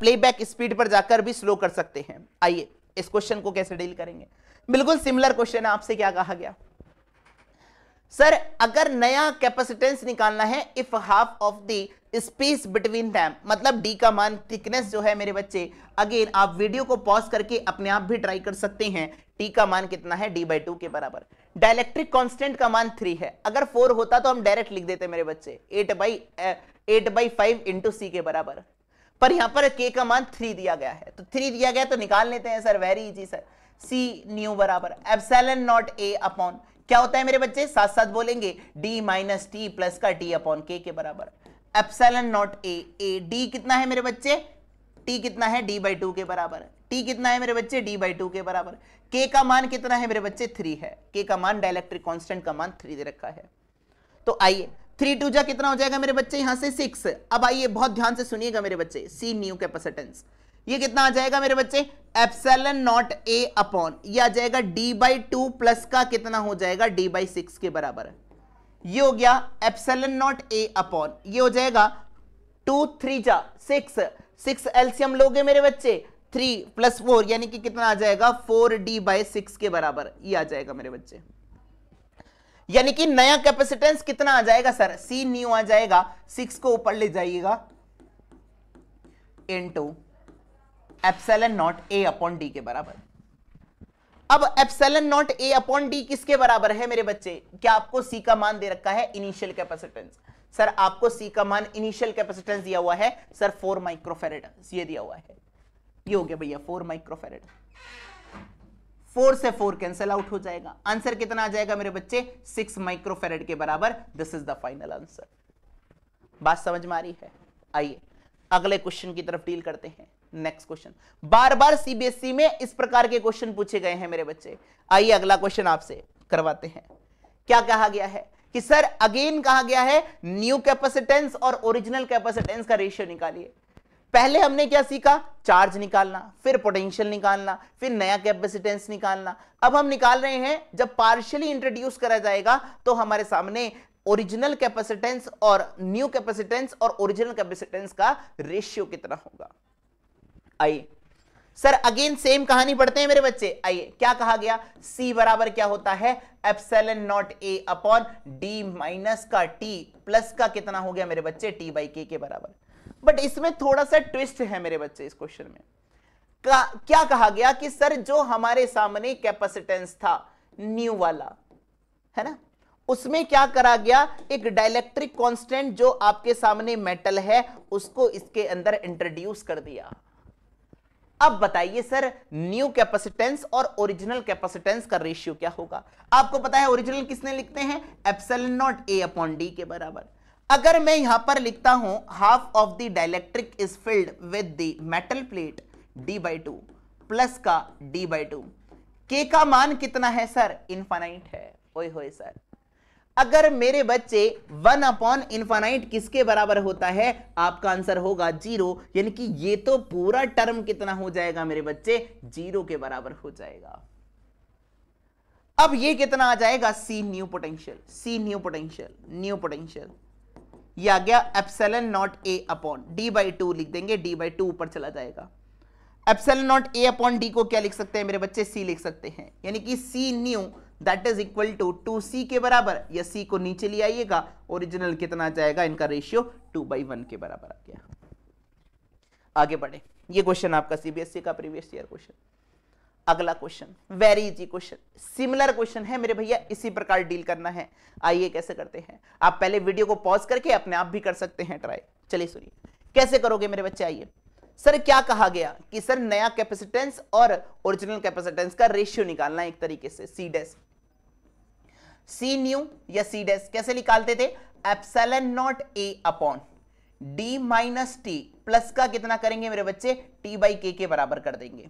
प्लेबैक स्पीड पर जाकर भी स्लो कर सकते हैं आइए इस क्वेश्चन को कैसे डील करेंगे बिल्कुल सिमिलर क्वेश्चन है आपसे क्या कहा गया सर अगर नया कैपेसिटेंस निकालना है if half of the space between them मतलब डी का मान थिकनेस जो है मेरे बच्चे अगेन आप वीडियो को पॉज करके अपने आप भी ट्राई कर सकते हैं टी का मान कितना है डी बाई टू के बराबर डायलेक्ट्रिक कांस्टेंट का मान थ्री है अगर फोर होता तो हम डायरेक्ट लिख देते मेरे बच्चे eight by eight by five into C के बराबर पर यहां पर के का मान थ्री दिया गया है तो थ्री दिया गया तो निकाल लेते हैं sir very easy sir C new बराबर एफसेलन नॉट ए अपॉन क्या होता है मेरे बच्चे साथ साथ बोलेंगे डी माइनस टी प्लस का डी अपॉन के के बराबर epsilon not A A d कितना है मेरे बच्चे टी कितना है डी बाई टू के बराबर है टी कितना है मेरे बच्चे डी बाई टू के बराबर के का मान कितना है मेरे बच्चे थ्री है के का मान डायलेक्ट्रिक कॉन्स्टेंट का मान थ्री दे रखा है तो आइए थ्री टू जा कितना हो जाएगा मेरे बच्चे यहाँ से सिक्स अब आइए बहुत ध्यान से सुनिएगा मेरे बच्चे सी न्यू कैपेसिटेंस ये कितना आ जाएगा मेरे बच्चे एप्सलन नॉट ए अपॉन ये आ जाएगा डी बाई टू प्लस का कितना हो जाएगा डी बाई सिक्स के बराबर ये हो गया एप्सलन नॉट ए अपॉन ये हो जाएगा टू थ्री जा सिक्स सिक्स एल्सियम लोगे मेरे बच्चे थ्री प्लस फोर यानी कि कितना आ जाएगा फोर डी बाई सिक्स के बराबर ये आ जाएगा मेरे बच्चे यानी कि नया कैपेसिटेंस कितना आ जाएगा सर सी न्यू आ जाएगा सिक्स को ऊपर ले जाइएगा into epsilon not A upon D के बराबर अब epsilon not A upon D किसके बराबर है मेरे बच्चे क्या आपको सी का मान दे रखा है इनिशियल कैपेसिटेंस सर आपको सी का मान इनिशियल कैपेसिटेंस दिया हुआ है सर फोर माइक्रोफेरेड ये दिया हुआ है ये हो गया भैया फोर माइक्रोफेरेड फोर से फोर कैंसल आउट हो जाएगा आंसर कितना आ जाएगा मेरे बच्चे सिक्स माइक्रोफेरेड के बराबर this is the final answer बात समझ में आ रही है आइए अगले क्वेश्चन की तरफ डील करते हैं नेक्स्ट क्वेश्चन बार बार सीबीएसई में इस प्रकार के क्वेश्चन पूछे गए हैं मेरे बच्चे आइए अगला क्वेश्चन आपसे करवाते हैं क्या कहा गया है कि सर अगेन कहा गया है न्यू कैपेसिटेंस और ओरिजिनल कैपेसिटेंस का रेशियो निकालिए पहले हमने क्या सीखा चार्ज निकालना फिर पोटेंशियल निकालना फिर नया कैपेसिटेंस निकालना अब हम निकाल रहे हैं जब पार्शियली इंट्रोड्यूस करा जाएगा तो हमारे सामने ओरिजिनल कैपेसिटेंस और न्यू कैपेसिटेंस और ओरिजिनल कैपेसिटेंस का रेशियो कितना होगा आइए सर अगेन सेम कहानी पढ़ते हैं मेरे बच्चे आइए क्या कहा गया C बराबर क्या होता है epsilon not A upon D minus का T प्लस का कितना हो गया मेरे बच्चे T बाई के के बराबर बट इसमें थोड़ा सा ट्विस्ट है मेरे बच्चे इस क्वेश्चन में का, क्या कहा गया कि सर जो हमारे सामने कैपेसिटेंस था न्यू वाला है ना उसमें क्या करा गया एक डायलैक्ट्रिक कांस्टेंट जो आपके सामने मेटल है उसको इसके अंदर इंट्रोड्यूस कर दिया अब बताइए सर न्यू कैपेसिटेंस और ओरिजिनल कैपेसिटेंस का रेशियो क्या होगा आपको पता है ओरिजिनल किसने लिखते हैं epsilon naught A upon D के बराबर अगर मैं यहां पर लिखता हूं half of the dielectric is filled with the metal plate d by two plus का डी बाई टू के का मान कितना है सर इनफाइनाइट है ओए होए सर अगर मेरे बच्चे वन अपॉन इन्फानाइट किसके बराबर होता है आपका आंसर होगा जीरो यानी कि ये तो पूरा टर्म कितना हो जाएगा मेरे बच्चे जीरो के बराबर हो जाएगा अब ये कितना आ जाएगा C new potential C new potential new potential ये आ गया epsilon not A upon d by two लिख देंगे डी बाई टू ऊपर चला जाएगा epsilon not A upon d को क्या लिख सकते हैं मेरे बच्चे सी लिख सकते हैं यानी कि C new that is equal to two C के बराबर या सी को नीचे ले आइएगा ओरिजिनल कितना जाएगा इनका रेशियो टू बाई वन के बराबर आ गया आगे बढ़े ये क्वेश्चन आपका सीबीएसई e का प्रीवियस ईयर क्वेश्चन अगला question very easy question similar question है मेरे भैया इसी प्रकार डील करना है आइए कैसे करते हैं आप पहले वीडियो को पॉज करके अपने आप भी कर सकते हैं ट्राई चलिए सुनिए कैसे करोगे मेरे बच्चे आइए सर क्या कहा गया कि सर नया कैपेसिटेंस और ओरिजिनल कैपेसिटेंस का रेशियो निकालना एक तरीके से सी डेस्क सी न्यू या सी डेस कैसे निकालते थे epsilon not A upon D minus T plus का कितना करेंगे मेरे बच्चे टी बाई के के बराबर कर देंगे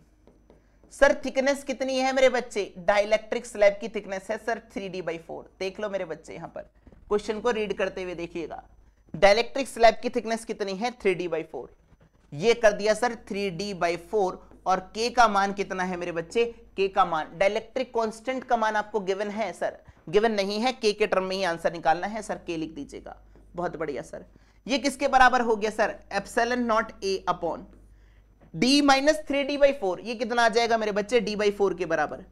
सर थिकनेस कितनी है मेरे बच्चे डायलैक्ट्रिक स्लैब की थिकनेस है sir three d by four देख लो मेरे बच्चे यहां पर क्वेश्चन को रीड करते हुए देखिएगा डायलैक्ट्रिक स्लैब की थिकनेस कितनी है थ्री डी बाई फोर ये कर दिया sir three d by four और के का मान कितना है मेरे बच्चे के का मान डायलैक्ट्रिक कॉन्स्टेंट का मान आपको गिवन है सर गिवन नहीं है के के टर्म में ही आंसर निकालना है सर के लिख दीजिएगा बहुत बढ़िया सर ये किसके बराबर हो गया sir epsilon not A upon D minus three d by four ये कितना आ जाएगा मेरे बच्चे डी बाई फोर के बराबर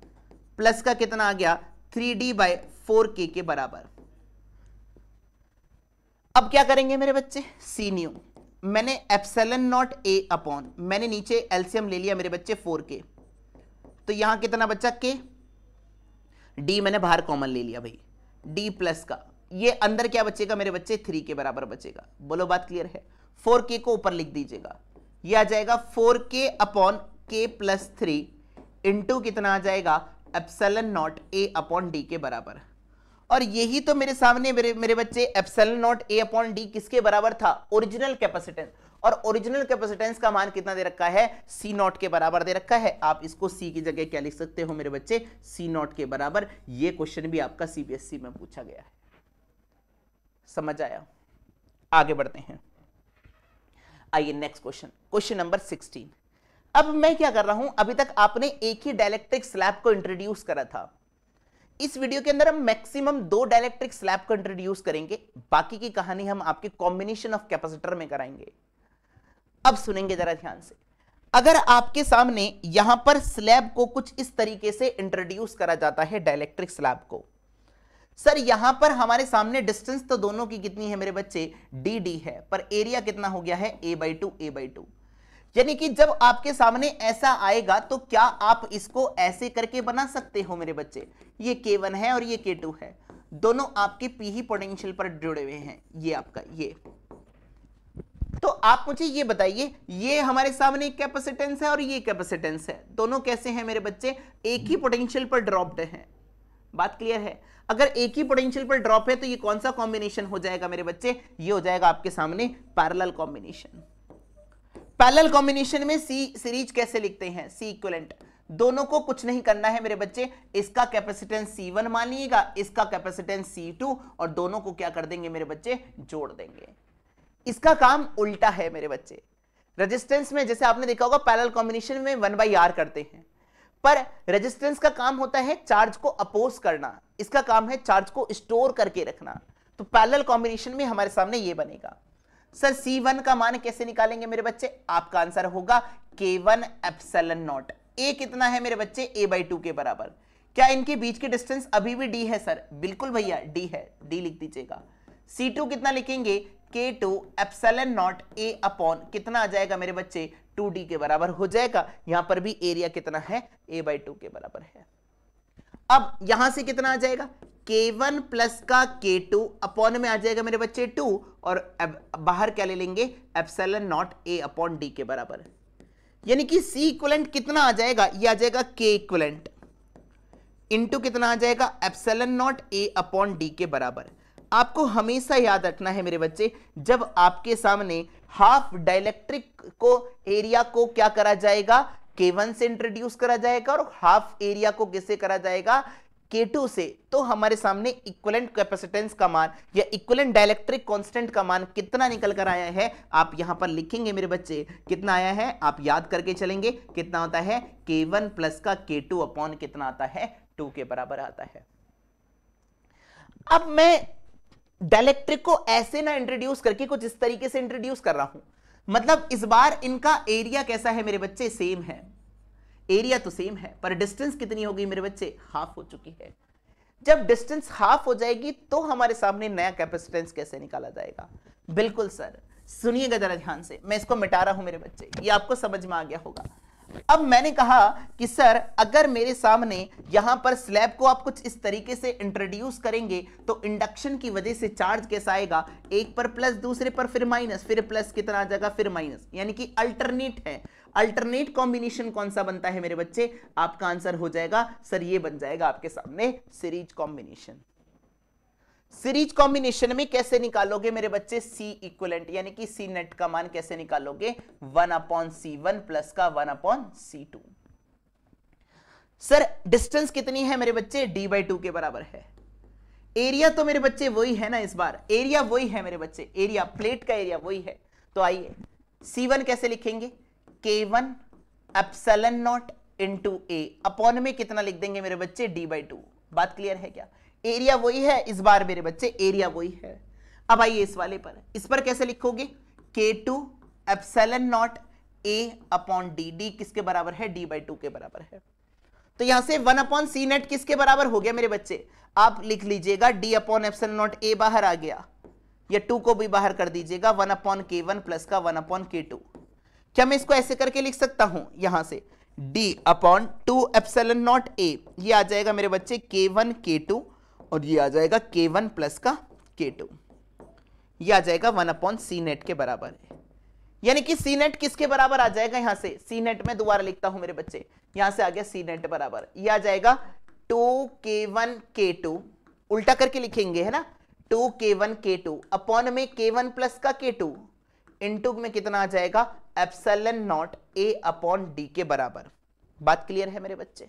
प्लस का कितना आ गया थ्री डी बाई फोर के के बराबर अब क्या करेंगे मेरे बच्चे सी न्यू मैंने एप्सलन नॉट ए अपॉन मैंने नीचे एल्सियम ले लिया मेरे बच्चे फोर के तो यहां कितना बच्चा के डी मैंने बाहर कॉमन ले लिया भाई डी प्लस का ये अंदर क्या बचेगा मेरे बच्चे थ्री के बराबर बचेगा बोलो बात क्लियर है फोर के को ऊपर लिख दीजिएगा ये आ जाएगा फोर के अपॉन के प्लस थ्री इंटू कितना आ जाएगा epsilon not A upon D के बराबर और यही तो मेरे सामने मेरे मेरे बच्चे epsilon not A upon D किसके बराबर था ओरिजिनल कैपेसिटेंस और ओरिजिनल कैपेसिटेंस का मान कितना दे रखा है सी नॉट के बराबर दे रखा है आप इसको सी की जगह क्या लिख सकते हो मेरे बच्चे सी नॉट के बराबर ये क्वेश्चन भी आपका सीबीएसई e में पूछा गया है समझ आया आगे बढ़ते हैं आइए next question question number sixteen अब मैं क्या कर रहा हूं अभी तक आपने एक ही डायलेक्ट्रिक स्लैब को इंट्रोड्यूस करा था इस वीडियो के अंदर हम मैक्सिमम दो डायलेक्ट्रिक स्लैब को इंट्रोड्यूस करेंगे बाकी की कहानी हम आपके कॉम्बिनेशन ऑफ कैपेसिटर में कराएंगे अब सुनेंगे जरा ध्यान से अगर आपके सामने यहां पर स्लैब को कुछ इस तरीके से इंट्रोड्यूस करा जाता है डायलेक्ट्रिक स्लैब को सर यहां पर हमारे सामने डिस्टेंस तो दोनों की कितनी है मेरे बच्चे डी डी है पर एरिया कितना हो गया है A by two A by two यानी कि जब आपके सामने ऐसा आएगा तो क्या आप इसको ऐसे करके बना सकते हो मेरे बच्चे ये के वन है और ये के टू है दोनों आपके पी ही पोटेंशियल पर जुड़े हुए हैं ये आपका ये तो आप मुझे ये बताइए ये हमारे सामने एक कैपेसिटेंस है और ये कैपेसिटेंस है दोनों कैसे हैं मेरे बच्चे एक ही पोटेंशियल पर ड्रॉप्ड हैं बात क्लियर है अगर एक ही पोटेंशियल पर ड्रॉप है तो ये कौन सा कॉम्बिनेशन हो जाएगा मेरे बच्चे ये हो जाएगा आपके सामने पैरेलल कॉम्बिनेशन पैरेलल कॉम्बिनेशन में सी सीरीज कैसे लिखते हैं सी इक्वलेंट दोनों को कुछ नहीं करना है मेरे बच्चे इसका कैपेसिटेंस C1 मान इसका कैपेसिटेंस C2 और दोनों को क्या कर देंगे मेरे बच्चे जोड़ देंगे इसका काम उल्टा है मेरे बच्चे रेजिस्टेंस में जैसे आपने देखा होगा पैरल कॉम्बिनेशन में वन बाई आर करते हैं पर रेजिस्टेंस का काम होता है चार्ज को अपोज करना इसका काम है चार्ज को स्टोर करके रखना तो पैरल कॉम्बिनेशन में हमारे सामने ये बनेगा सर सी वन का मान कैसे निकालेंगे मेरे बच्चे आपका आंसर होगा के वन एप्सलन नॉट ए कितना है मेरे बच्चे ए बाई टू के बराबर क्या इनके बीच की डिस्टेंस अभी भी डी है सर बिल्कुल भैया डी है डी लिख दीजिएगा सी टू कितना लिखेंगे K two epsilon not A upon कितना आ जाएगा मेरे बच्चे टू डी के बराबर हो जाएगा यहां पर भी एरिया कितना है ए बाई टू के बराबर है अब यहां से कितना आ जाएगा के वन प्लस का के टू अपॉन में आ जाएगा मेरे बच्चे टू और बाहर क्या ले लेंगे epsilon not A upon D के बराबर यानी कि सी इक्वलेंट कितना आ जाएगा ये आ जाएगा के इक्वलेंट इनटू कितना आ जाएगा epsilon not A upon D के बराबर आपको हमेशा याद रखना है मेरे बच्चे जब आपके सामने हाफ डाइलेक्ट्रिक को एरिया को क्या करा जाएगा K1 से इंट्रोड्यूस करा जाएगा और हाफ एरिया को किससे करा जाएगा K2 से तो हमारे सामने इक्वलेंट कैपेसिटेंस का मान या इक्वलेंट डायलेक्ट्रिक कांस्टेंट का मान कितना निकल कर आया है आप यहां पर लिखेंगे मेरे बच्चे कितना आया है आप याद करके चलेंगे कितना होता है K1 प्लस का K2 अपॉन कितना आता है 2 के बराबर आता है अब मैं डायलेक्ट्रिक को ऐसे ना इंट्रोड्यूस करके कुछ इस तरीके से इंट्रोड्यूस कर रहा हूं मतलब इस बार इनका एरिया कैसा है मेरे बच्चे सेम है एरिया तो सेम है पर डिस्टेंस कितनी होगी मेरे बच्चे हाफ हो चुकी है जब डिस्टेंस हाफ हो जाएगी तो हमारे सामने नया कैपेसिटेंस कैसे निकाला जाएगा बिल्कुल सर सुनिएगा जरा ध्यान से मैं इसको मिटा रहा हूं मेरे बच्चे ये आपको समझ में आ गया होगा अब मैंने कहा कि सर अगर मेरे सामने यहां पर स्लैब को आप कुछ इस तरीके से इंट्रोड्यूस करेंगे तो इंडक्शन की वजह से चार्ज कैसा आएगा एक पर प्लस दूसरे पर फिर माइनस फिर प्लस कितना आ जाएगा फिर माइनस यानी कि अल्टरनेट है अल्टरनेट कॉम्बिनेशन कौन सा बनता है मेरे बच्चे आपका आंसर हो जाएगा सर ये बन जाएगा आपके सामने सीरीज कॉम्बिनेशन सीरीज कॉम्बिनेशन में कैसे निकालोगे मेरे बच्चे सी इक्वलेंट यानी कि सी नेट का मान कैसे निकालोगे one upon C one plus का one upon C two sir distance कितनी है मेरे बच्चे डी बाई टू के बराबर है एरिया तो मेरे बच्चे वही है ना इस बार एरिया वही है मेरे बच्चे एरिया प्लेट का एरिया वही है तो आइए सी वन कैसे लिखेंगे K one epsilon naught two A upon में कितना लिख देंगे मेरे बच्चे डी बाई टू बात क्लियर है क्या एरिया वही है इस बार मेरे बच्चे एरिया वही है अब आइए इस वाले पर इस पर कैसे लिखोगे K two epsilon not A upon D d किसके बराबर है डी बाई टू के बराबर है तो यहां से वन अपॉन सी नेट किसके बराबर हो गया मेरे बच्चे आप लिख लीजिएगा d upon epsilon naught A बाहर आ गया या टू को भी बाहर कर दीजिएगा one upon K one plus का वन अपॉन के टू क्या मैं इसको ऐसे करके लिख सकता हूं यहां से d upon two epsilon naught A ये आ जाएगा मेरे बच्चे के वन के टू और ये आ जाएगा के वन प्लस का के टू ये आ जाएगा वन अपॉन सी नेट के बराबर है यानी कि सी नेट किसके बराबर आ जाएगा यहां से सी नेट में दोबारा लिखता हूं मेरे बच्चे यहां से आ गया सी नेट बराबर ये आ जाएगा to K one K to उल्टा करके लिखेंगे है ना to K one K two upon में के वन प्लस का के टू इंटू में कितना आ जाएगा epsilon not A upon D के बराबर बात क्लियर है मेरे बच्चे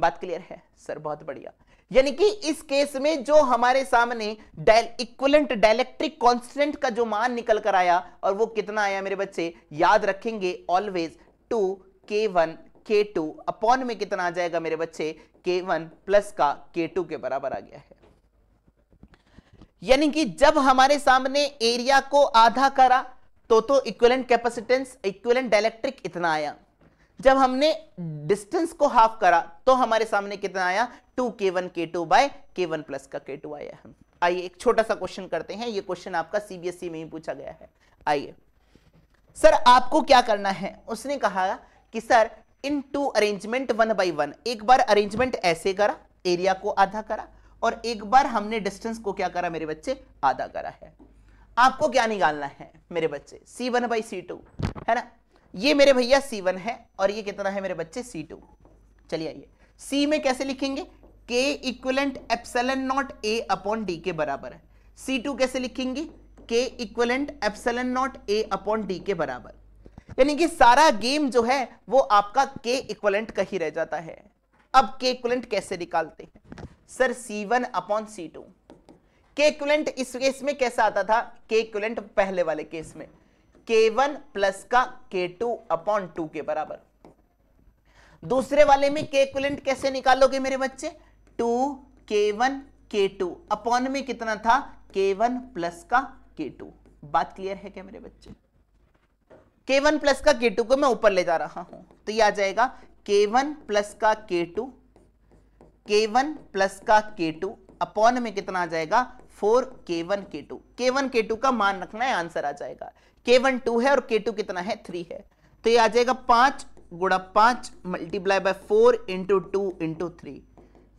बात क्लियर है सर बहुत बढ़िया यानी कि इस केस में जो हमारे सामने डेल इक्वलेंट डायलेक्ट्रिक कॉन्स्टेंट का जो मान निकल कर आया और वो कितना आया मेरे बच्चे याद रखेंगे always two K one K two upon में कितना आ जाएगा मेरे बच्चे के वन प्लस का के टू के बराबर आ गया है यानी कि जब हमारे सामने एरिया को आधा करा तो तो इक्वलेंट कैपेसिटेंस इक्वलेंट डायलेक्ट्रिक इतना आया जब हमने डिस्टेंस को हाफ करा तो हमारे सामने कितना आया to K one K two by K one plus का के टू आया है आइए एक छोटा सा क्वेश्चन करते हैं ये क्वेश्चन आपका सीबीएसई e में ही पूछा गया है आइए सर आपको क्या करना है उसने कहा कि sir in two arrangement one by one एक बार अरेंजमेंट ऐसे करा एरिया को आधा करा और एक बार हमने डिस्टेंस को क्या करा मेरे बच्चे आधा करा है आपको क्या निकालना है मेरे बच्चे C one by C two है ना ये मेरे भैया सी वन है और ये कितना है मेरे बच्चे सी टू चलिए आइए सी में कैसे लिखेंगे K equivalent epsilon not A upon D के बराबर है सी टू कैसे लिखेंगे K equivalent epsilon not A upon D के बराबर यानी कि सारा गेम जो है वो आपका के इक्वलेंट का ही रह जाता है अब के इक्वलेंट कैसे निकालते हैं sir C one upon C two K equivalent इस केस में कैसा आता था के इक्वलेंट पहले वाले केस में वन प्लस का के टू अपॉन टू के बराबर दूसरे वाले में के कुलेंट कैसे निकालोगे मेरे बच्चे to K one K two upon में कितना था के वन प्लस का के टू बात क्लियर है क्या मेरे बच्चे के वन प्लस का के टू को मैं ऊपर ले जा रहा हूं तो यह आ जाएगा के वन प्लस का K two K one plus का के टू अपॉन में कितना आ जाएगा फोर के one K two K one K to का मान रखना है आंसर आ जाएगा के वन टू है और के टू कितना है थ्री है तो ये आ जाएगा पांच गुड़ा पांच multiply by four into two into three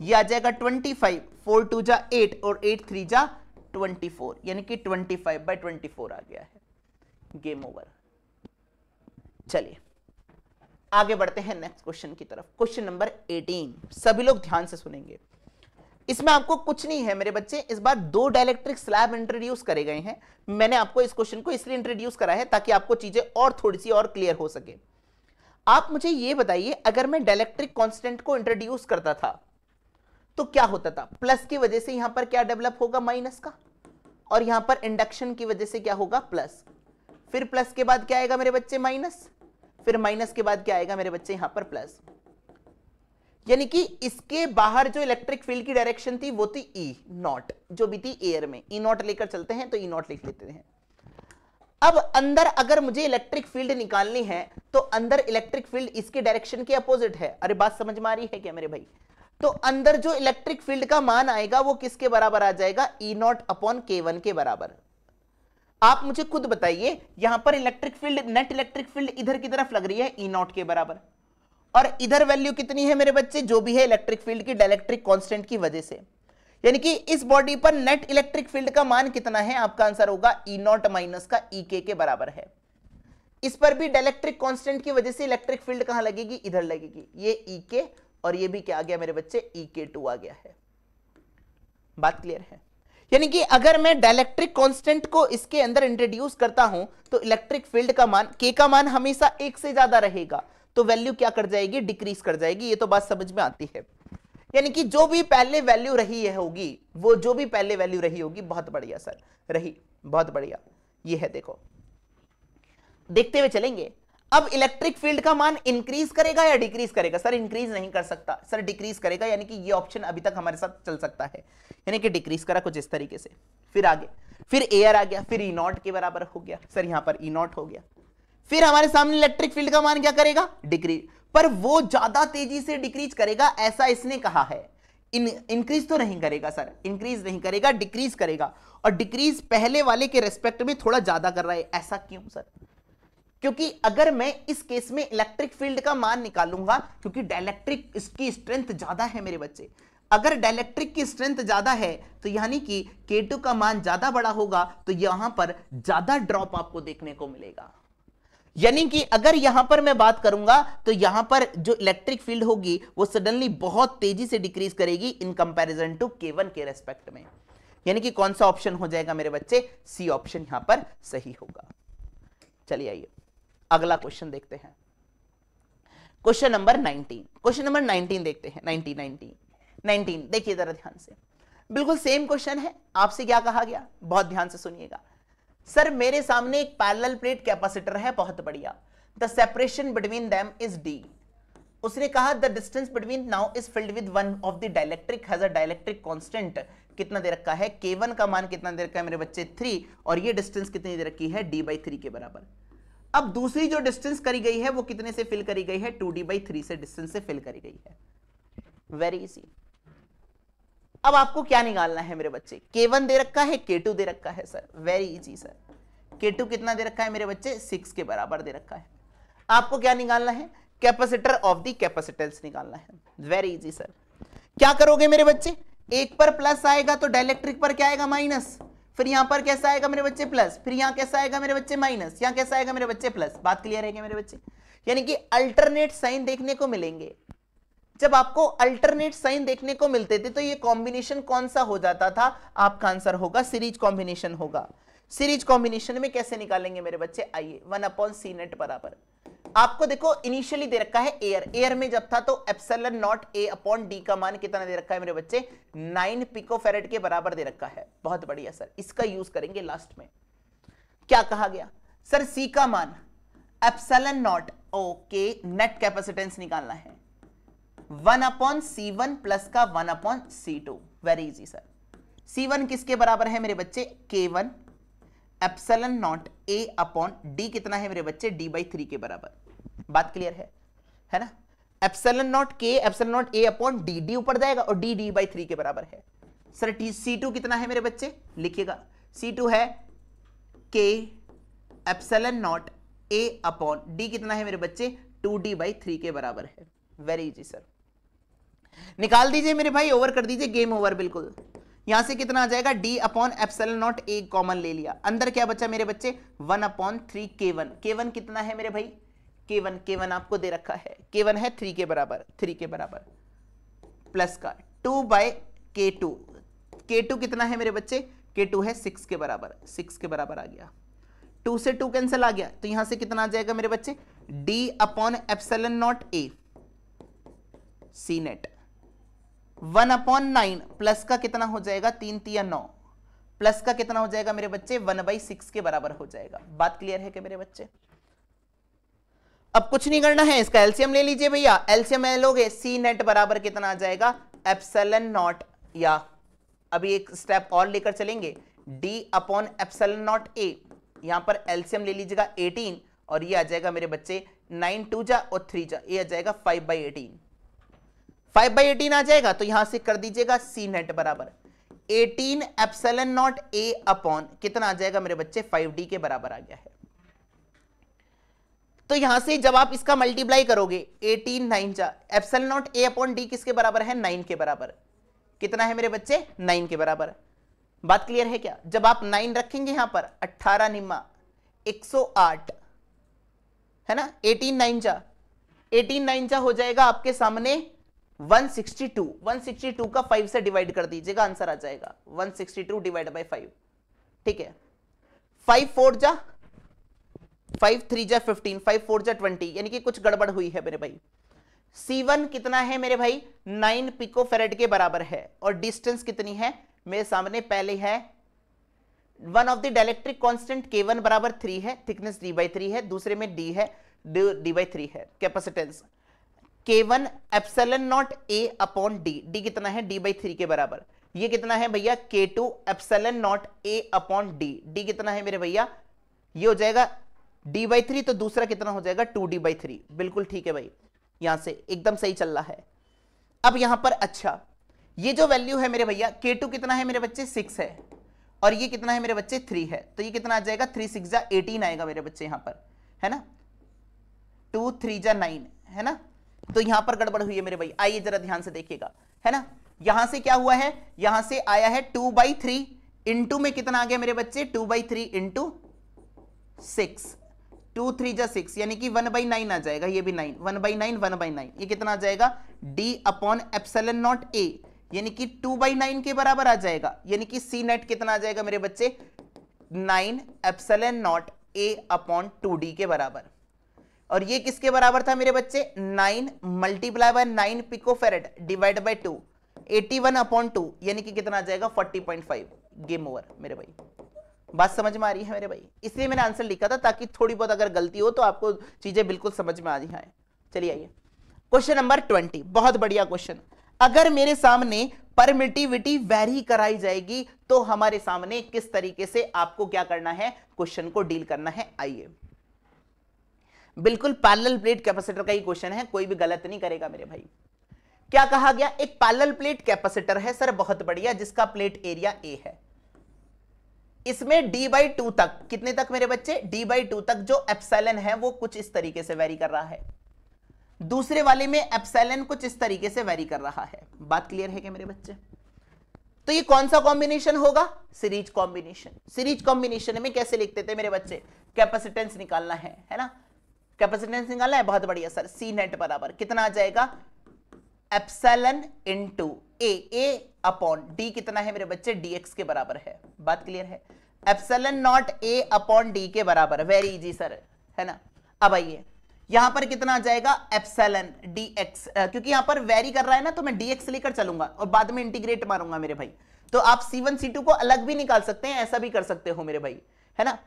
ये आ जाएगा ट्वेंटी फाइव फोर टू जा एट और एट थ्री जा ट्वेंटी फोर यानी कि twenty five by twenty four आ गया है गेम ओवर चलिए आगे बढ़ते हैं नेक्स्ट क्वेश्चन की तरफ क्वेश्चन नंबर एटीन सभी लोग ध्यान से सुनेंगे इसमें आपको कुछ नहीं है मेरे बच्चे इस बार दो डायलेक्ट्रिक स्लैब इंट्रोड्यूस करे गए हैं मैंने आपको इस क्वेश्चन को इसलिए इंट्रोड्यूस करा है ताकि आपको चीजें और थोड़ी सी और क्लियर हो सके आप मुझे ये बताइए अगर मैं डायलेक्ट्रिक कॉन्स्टेंट को इंट्रोड्यूस करता था तो क्या होता था प्लस की वजह से यहां पर क्या डेवलप होगा माइनस का और यहां पर इंडक्शन की वजह से क्या होगा प्लस फिर प्लस के बाद क्या आएगा मेरे बच्चे माइनस फिर माइनस के बाद क्या आएगा मेरे बच्चे यहां पर प्लस यानी कि इसके बाहर जो इलेक्ट्रिक फील्ड की डायरेक्शन थी वो थी ई e, नॉट जो भी थी एयर में ई e नॉट लेकर चलते हैं तो ई e नॉट लिख लेते हैं अब अंदर अगर मुझे इलेक्ट्रिक फील्ड निकालनी है तो अंदर इलेक्ट्रिक फील्ड इसके डायरेक्शन के अपोजिट है अरे बात समझ में आ रही है क्या मेरे भाई तो अंदर जो इलेक्ट्रिक फील्ड का मान आएगा वो किसके बराबर आ जाएगा E naught upon K one के बराबर आप मुझे खुद बताइए यहां पर electric field net electric field इधर की तरफ लग रही है ई e नॉट के बराबर और इधर वैल्यू कितनी है मेरे बच्चे जो भी है इलेक्ट्रिक फील्ड की डायलेक्ट्रिक कॉन्स्टेंट की वजह से यानी कि इस बॉडी पर नेट इलेक्ट्रिक फील्ड का मान कितना है आपका आंसर होगा ई नॉट माइनस का ई e के, के बराबर है इस पर भी डायलेक्ट्रिक कॉन्स्टेंट की वजह से इलेक्ट्रिक फील्ड कहां लगेगी इधर लगेगी ये ई e के और ये भी क्या आ गया मेरे बच्चे ई के टू आ गया है बात क्लियर है यानी कि अगर मैं डायलेक्ट्रिक कॉन्स्टेंट को इसके अंदर इंट्रोड्यूस करता हूं तो इलेक्ट्रिक फील्ड का मान के का मान हमेशा एक से ज्यादा रहेगा तो वैल्यू क्या कर जाएगी डिक्रीज कर जाएगी ये तो बात समझ में आती है यानी कि जो भी पहले वैल्यू रही है होगी वो जो भी पहले वैल्यू रही होगी बहुत बढ़िया सर रही बहुत बढ़िया ये है देखो देखते हुए चलेंगे अब इलेक्ट्रिक फील्ड का मान इंक्रीज करेगा या डिक्रीज करेगा सर इंक्रीज नहीं कर सकता सर डिक्रीज करेगा यानी कि ये ऑप्शन अभी तक हमारे साथ चल सकता है यानी कि डिक्रीज करा कुछ इस तरीके से फिर आगे फिर एयर आ गया फिर ई e नॉट के बराबर हो गया सर यहां पर ई e नॉट हो गया फिर हमारे सामने इलेक्ट्रिक फील्ड का मान क्या करेगा डिक्रीज पर वो ज्यादा तेजी से डिक्रीज करेगा ऐसा इसने कहा है इन इंक्रीज तो नहीं करेगा सर इंक्रीज नहीं करेगा डिक्रीज करेगा और डिक्रीज पहले वाले के रेस्पेक्ट में थोड़ा ज्यादा कर रहा है ऐसा क्यों सर क्योंकि अगर मैं इस केस में इलेक्ट्रिक फील्ड का मान निकालूंगा क्योंकि डायलेक्ट्रिक इसकी स्ट्रेंथ ज्यादा है मेरे बच्चे अगर डायलेक्ट्रिक की स्ट्रेंथ ज्यादा है तो यानी कि K2 का मान ज्यादा बड़ा होगा तो यहां पर ज्यादा ड्रॉप आपको देखने को मिलेगा यानी कि अगर यहां पर मैं बात करूंगा तो यहां पर जो इलेक्ट्रिक फील्ड होगी वो सडनली बहुत तेजी से डिक्रीज करेगी in comparison to K one के रेस्पेक्ट में यानी कि कौन सा ऑप्शन हो जाएगा मेरे बच्चे सी ऑप्शन यहां पर सही होगा चलिए आइए अगला क्वेश्चन देखते हैं question number nineteen question number nineteen देखते हैं नाइनटीन नाइनटीन नाइनटीन देखिए जरा ध्यान से बिल्कुल सेम क्वेश्चन है आपसे क्या कहा गया बहुत ध्यान से सुनिएगा सर मेरे सामने एक पैरेलल प्लेट कैपेसिटर है बहुत बढ़िया the separation between them is d उसने कहा the distance between now is filled with one of the dielectric has a dielectric constant कितना दे रखा है के वन का मान कितना दे रखा है मेरे बच्चे थ्री और ये डिस्टेंस कितनी दे रखी है डी बाई थ्री के बराबर अब दूसरी जो डिस्टेंस करी गई है वो कितने से फिल करी गई है टू डी बाई थ्री से डिस्टेंस से फिल करी गई है वेरी इजी अब आपको क्या निकालना है मेरे बच्चे के वन दे रखा है के टू दे रखा है sir very easy sir K two कितना दे रखा है मेरे बच्चे सिक्स के बराबर दे रखा है आपको क्या निकालना है कैपेसिटर ऑफ दी कैपेसिटेंस निकालना है वेरी इजी सर क्या करोगे मेरे बच्चे एक पर प्लस आएगा तो डायलेक्ट्रिक पर क्या आएगा माइनस फिर यहां पर कैसा आएगा मेरे बच्चे प्लस फिर यहां कैसा आएगा मेरे बच्चे माइनस यहां कैसा आएगा मेरे बच्चे प्लस बात क्लियर है मेरे बच्चे यानी कि अल्टरनेट साइन देखने को मिलेंगे जब आपको अल्टरनेट साइन देखने को मिलते थे तो ये कॉम्बिनेशन कौन सा हो जाता था आपका आंसर होगा सीरीज कॉम्बिनेशन होगा सीरीज कॉम्बिनेशन में कैसे निकालेंगे मेरे बच्चे आइए वन अपॉन सी नेट बराबर आपको देखो इनिशियली दे रखा है एयर एयर में जब था तो epsilon not A upon D का मान कितना दे रखा है मेरे बच्चे नाइन पिको फेरेट के बराबर दे रखा है बहुत बढ़िया सर इसका यूज करेंगे लास्ट में क्या कहा गया सर सी का मान epsilon naught okay net capacitance निकालना है one upon C one plus का one upon C two very easy sir C one किसके बराबर है मेरे बच्चे K one epsilon not A upon D कितना है मेरे बच्चे डी बाई थ्री के बराबर बात क्लियर है है ना epsilon naught K epsilon not A upon D D ऊपर जाएगा और डी डी बाई थ्री के बराबर है सर टी सी टू कितना है मेरे बच्चे लिखिएगा सी टू है K epsilon not A upon D कितना है मेरे बच्चे टू डी बाई थ्री के बराबर है वेरी इजी सर निकाल दीजिए मेरे भाई ओवर कर दीजिए गेम ओवर बिल्कुल यहां से कितना आ जाएगा D upon epsilon naught A common ले लिया अंदर क्या बचा मेरे बच्चे one upon three K one K one कितना है मेरे भाई के वन के वन आपको दे रखा है के वन है थ्री के बराबर थ्री के बराबर प्लस का two by K two K two कितना है मेरे बच्चे के टू है सिक्स के बराबर सिक्स के बराबर आ गया टू से टू कैंसिल आ गया तो यहां से कितना आ जाएगा मेरे बच्चे d upon epsilon naught A C net one upon nine plus का कितना हो जाएगा तीन तिया नौ प्लस का कितना हो जाएगा मेरे बच्चे वन बाई सिक्स के बराबर हो जाएगा बात क्लियर है कि मेरे बच्चे अब कुछ नहीं करना है इसका एल्सियम ले लीजिए भैया एल्सियम लोगे सी नेट बराबर कितना आ जाएगा एप्सलन नॉट या अभी एक स्टेप और लेकर चलेंगे D upon epsilon not A यहां पर एल्सियम ले लीजिएगा एटीन और ये आ जाएगा मेरे बच्चे नाइन टू जा और थ्री जा ये आ जाएगा five by eighteen five by eighteen आ जाएगा तो यहां से कर दीजिएगा सी नेट बराबर eighteen epsilon not A upon कितना आ जाएगा मेरे बच्चे फाइव डी के बराबर आ गया है तो यहां से जब आप इसका मल्टीप्लाई करोगे एटीन नाइन चार epsilon naught A upon D किसके बराबर है नाइन के बराबर कितना है मेरे बच्चे नाइन के बराबर बात क्लियर है क्या जब आप नाइन रखेंगे यहां पर अट्ठारह निम्मा एक सौ आठ है ना एटीन नाइन जा एटीन नाइन जा हो जाएगा आपके सामने 162 162 का 5 से डिवाइड कर दीजिएगा आंसर आ जाएगा 162 डिवाइड बाई फाइव ठीक है 5 फोर जा 5 थ्री जा 15 5 फोर जा 20 यानी कि कुछ गड़बड़ हुई है मेरे भाई C1 कितना है मेरे भाई 9 पिको फेरेड के बराबर है और डिस्टेंस कितनी है मेरे सामने पहले है one of the dielectric constant K1 बराबर थ्री है थिकनेस डी बाई थ्री है दूसरे में डी है डी बाई थ्री है capacitance K one epsilon not A upon D D कितना है डी बाई थ्री के बराबर ये कितना है भैया K two epsilon not A upon D D कितना है मेरे भैया ये हो जाएगा डी बाई थ्री तो दूसरा कितना हो जाएगा टू डी बाई थ्री बिल्कुल ठीक है भाई यहां से एकदम सही चल रहा है अब यहां पर अच्छा ये जो वैल्यू है मेरे भैया के टू कितना है मेरे बच्चे सिक्स है और ये कितना है मेरे बच्चे थ्री है तो ये कितना आ जाएगा थ्री सिक्स जा एटीन आएगा मेरे बच्चे यहां पर है ना टू थ्री जा नाइन है ना तो यहां पर गड़बड़ हुई है मेरे भाई आइए जरा ध्यान से देखिएगा है ना यहां से क्या हुआ है यहां से आया है टू बाई थ्री इंटू में कितना आ गया मेरे बच्चे two by three into six two three जा सिक्स यानी कि वन बाई नाइन आ जाएगा ये भी nine one by nine one by nine ये कितना आ जाएगा D upon epsilon not A यानी कि टू बाई नाइन के बराबर आ जाएगा यानी कि सी नेट कितना आ जाएगा मेरे बच्चे nine epsilon not A upon two D के बराबर और ये किसके बराबर था मेरे बच्चे nine multiply by nine pico farad divide by two eighty one upon two यानी कि कितना आ जाएगा forty point five game over मेरे भाई बात समझ में आ रही है मेरे भाई इसलिए मैंने आंसर लिखा था ताकि थोड़ी बहुत अगर गलती हो तो आपको चीजें बिल्कुल समझ में आ रही है चलिए आइए क्वेश्चन नंबर ट्वेंटी बहुत बढ़िया क्वेश्चन अगर मेरे सामने परमिटिविटी वेरी कराई जाएगी तो हमारे सामने किस तरीके से आपको क्या करना है क्वेश्चन को डील करना है आइए बिल्कुल पैरेलल प्लेट कैपेसिटर का ही क्वेश्चन है कोई भी गलत नहीं करेगा मेरे भाई क्या कहा गया एक पैरेलल प्लेट कैपेसिटर है सर बहुत बढ़िया जिसका प्लेट एरिया ए है इसमें d बाई टू तक कितने तक मेरे बच्चे d बाई टू तक जो एप्सलन है वो कुछ इस तरीके से वेरी कर रहा है दूसरे वाले में एप्सलन कुछ इस तरीके से वेरी कर रहा है बात क्लियर है क्या मेरे बच्चे तो ये कौन सा कॉम्बिनेशन होगा सीरीज कॉम्बिनेशन सीरीज कॉम्बिनेशन में कैसे लिखते थे मेरे बच्चे कैपेसिटेंस निकालना है है ना कैपेसिटेंस निकालना है बहुत बढ़िया सर सी नेट बराबर कितना आ जाएगा epsilon into A A upon D कितना है मेरे बच्चे डीएक्स के बराबर है बात क्लियर है epsilon not A upon D के बराबर वेरी इजी सर है ना अब आइए यहां पर कितना आ जाएगा एप्सलन डीएक्स क्योंकि यहां पर वेरी कर रहा है ना तो मैं डीएक्स लेकर चलूंगा और बाद में इंटीग्रेट मारूंगा मेरे भाई तो आप सी वन सी टू को अलग भी निकाल सकते हैं ऐसा भी कर सकते हो मेरे भाई है ना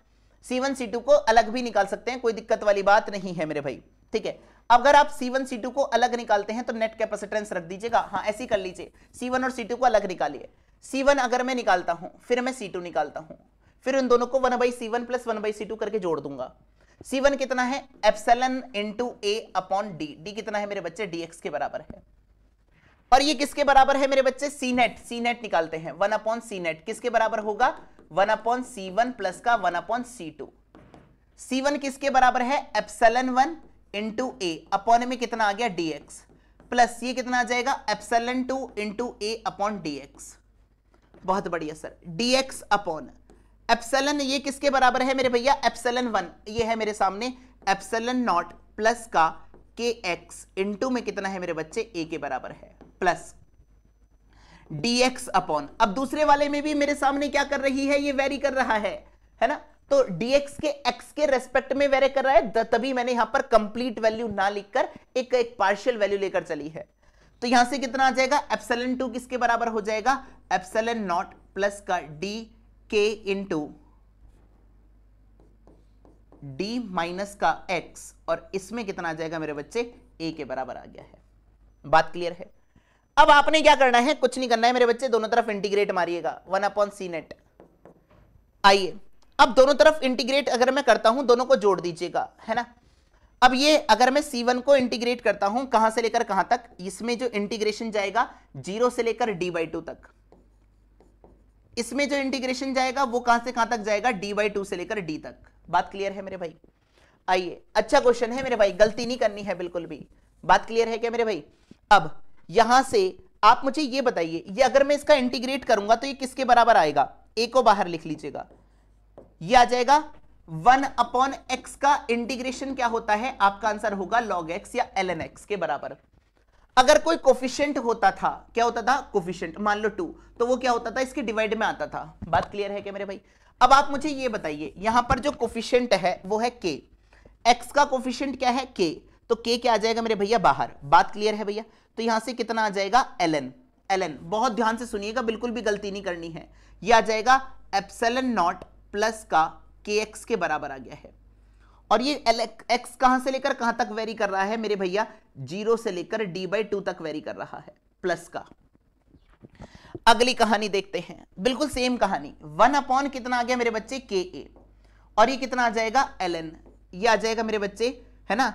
C1 C2 को अलग भी निकाल सकते हैं कोई दिक्कत वाली बात नहीं है मेरे भाई ठीक है अगर आप C1 C2 को अलग निकालते हैं तो नेट कैपेसिटेंस रख दीजिएगा हाँ ऐसी कर लीजिए C1 और C2 को अलग निकालिए C1 अगर मैं निकालता हूं फिर मैं C2 निकालता हूँ फिर उन दोनों को one by C one plus one by C two करके जोड़ दूंगा C1 कितना है epsilon into A upon D D कितना है मेरे बच्चे एक्स के बराबर है और ये किसके बराबर है मेरे बच्चे सी नेट सी नेट निकालते हैं वन अपॉन सी नेट किसके बराबर होगा one upon C one plus का one upon C two C one किसके बराबर है epsilon one into A upon में कितना आ गया डी एक्स प्लस ये कितना आ जाएगा epsilon two into A upon D X बहुत बढ़िया sir D X upon epsilon ये किसके बराबर है मेरे भैया एप्सलन वन ये है मेरे सामने एप्सलन नॉट प्लस का के एक्स इंटू में कितना है मेरे बच्चे ए के बराबर है प्लस dx अपॉन अब दूसरे वाले में भी मेरे सामने क्या कर रही है ये वेरी कर रहा है है ना तो dx के x के रेस्पेक्ट में वेरी कर रहा है तभी मैंने यहां पर कंप्लीट वैल्यू ना लिखकर एक एक पार्शियल वैल्यू लेकर चली है तो यहां से कितना आ जाएगा एप्सलन टू किसके बराबर हो जाएगा एप्सलन नॉट प्लस का D K into D minus का एक्स और इसमें कितना आ जाएगा मेरे बच्चे ए के बराबर आ गया है बात क्लियर है अब आपने क्या करना है कुछ नहीं करना है मेरे बच्चे दोनों तरफ इंटीग्रेट मारिएगा वन अपॉन सी नेट आइए अब दोनों तरफ इंटीग्रेट अगर मैं करता हूं दोनों को जोड़ दीजिएगा है ना अब ये अगर मैं C1 को इंटीग्रेट करता हूं कहां से लेकर कहां तक इसमें जो इंटीग्रेशन जाएगा जीरो से लेकर डी बाई टू तक इसमें जो इंटीग्रेशन जाएगा वो कहां से कहां तक जाएगा डी बाई टू से लेकर डी तक बात क्लियर है मेरे भाई आइए अच्छा क्वेश्चन है मेरे भाई गलती नहीं करनी है बिल्कुल भी बात क्लियर है क्या मेरे भाई अब यहां से आप मुझे ये बताइए ये अगर मैं इसका इंटीग्रेट करूंगा तो ये किसके बराबर आएगा ए को बाहर लिख लीजिएगा ये आ जाएगा वन अपॉन एक्स का इंटीग्रेशन क्या होता है आपका आंसर होगा लॉग एक्स या एल एन एक्स के बराबर अगर कोई कोफिशियंट होता था क्या होता था कोफिशियंट मान लो टू तो वो क्या होता था इसके डिवाइड में आता था बात क्लियर है क्या मेरे भाई अब आप मुझे ये बताइए यहां पर जो कोफिशियंट है वो है के एक्स का कोफिशियंट क्या है के तो के क्या आ जाएगा मेरे भैया बाहर बात क्लियर है भैया तो यहां से कितना आ जाएगा एल एन एल एन बहुत ध्यान से सुनिएगा बिल्कुल भी गलती नहीं करनी है यह आ जाएगा एप्सलन नॉट प्लस का के एक्स के बराबर आ गया है और ये एल एक्स कहां से लेकर कहां तक वेरी कर रहा है मेरे भैया जीरो से लेकर डी बाई टू तक वेरी कर रहा है प्लस का अगली कहानी देखते हैं बिल्कुल सेम कहानी वन अपॉन कितना आ गया मेरे बच्चे के ए और ये कितना आ जाएगा एल एन ये आ जाएगा मेरे बच्चे है ना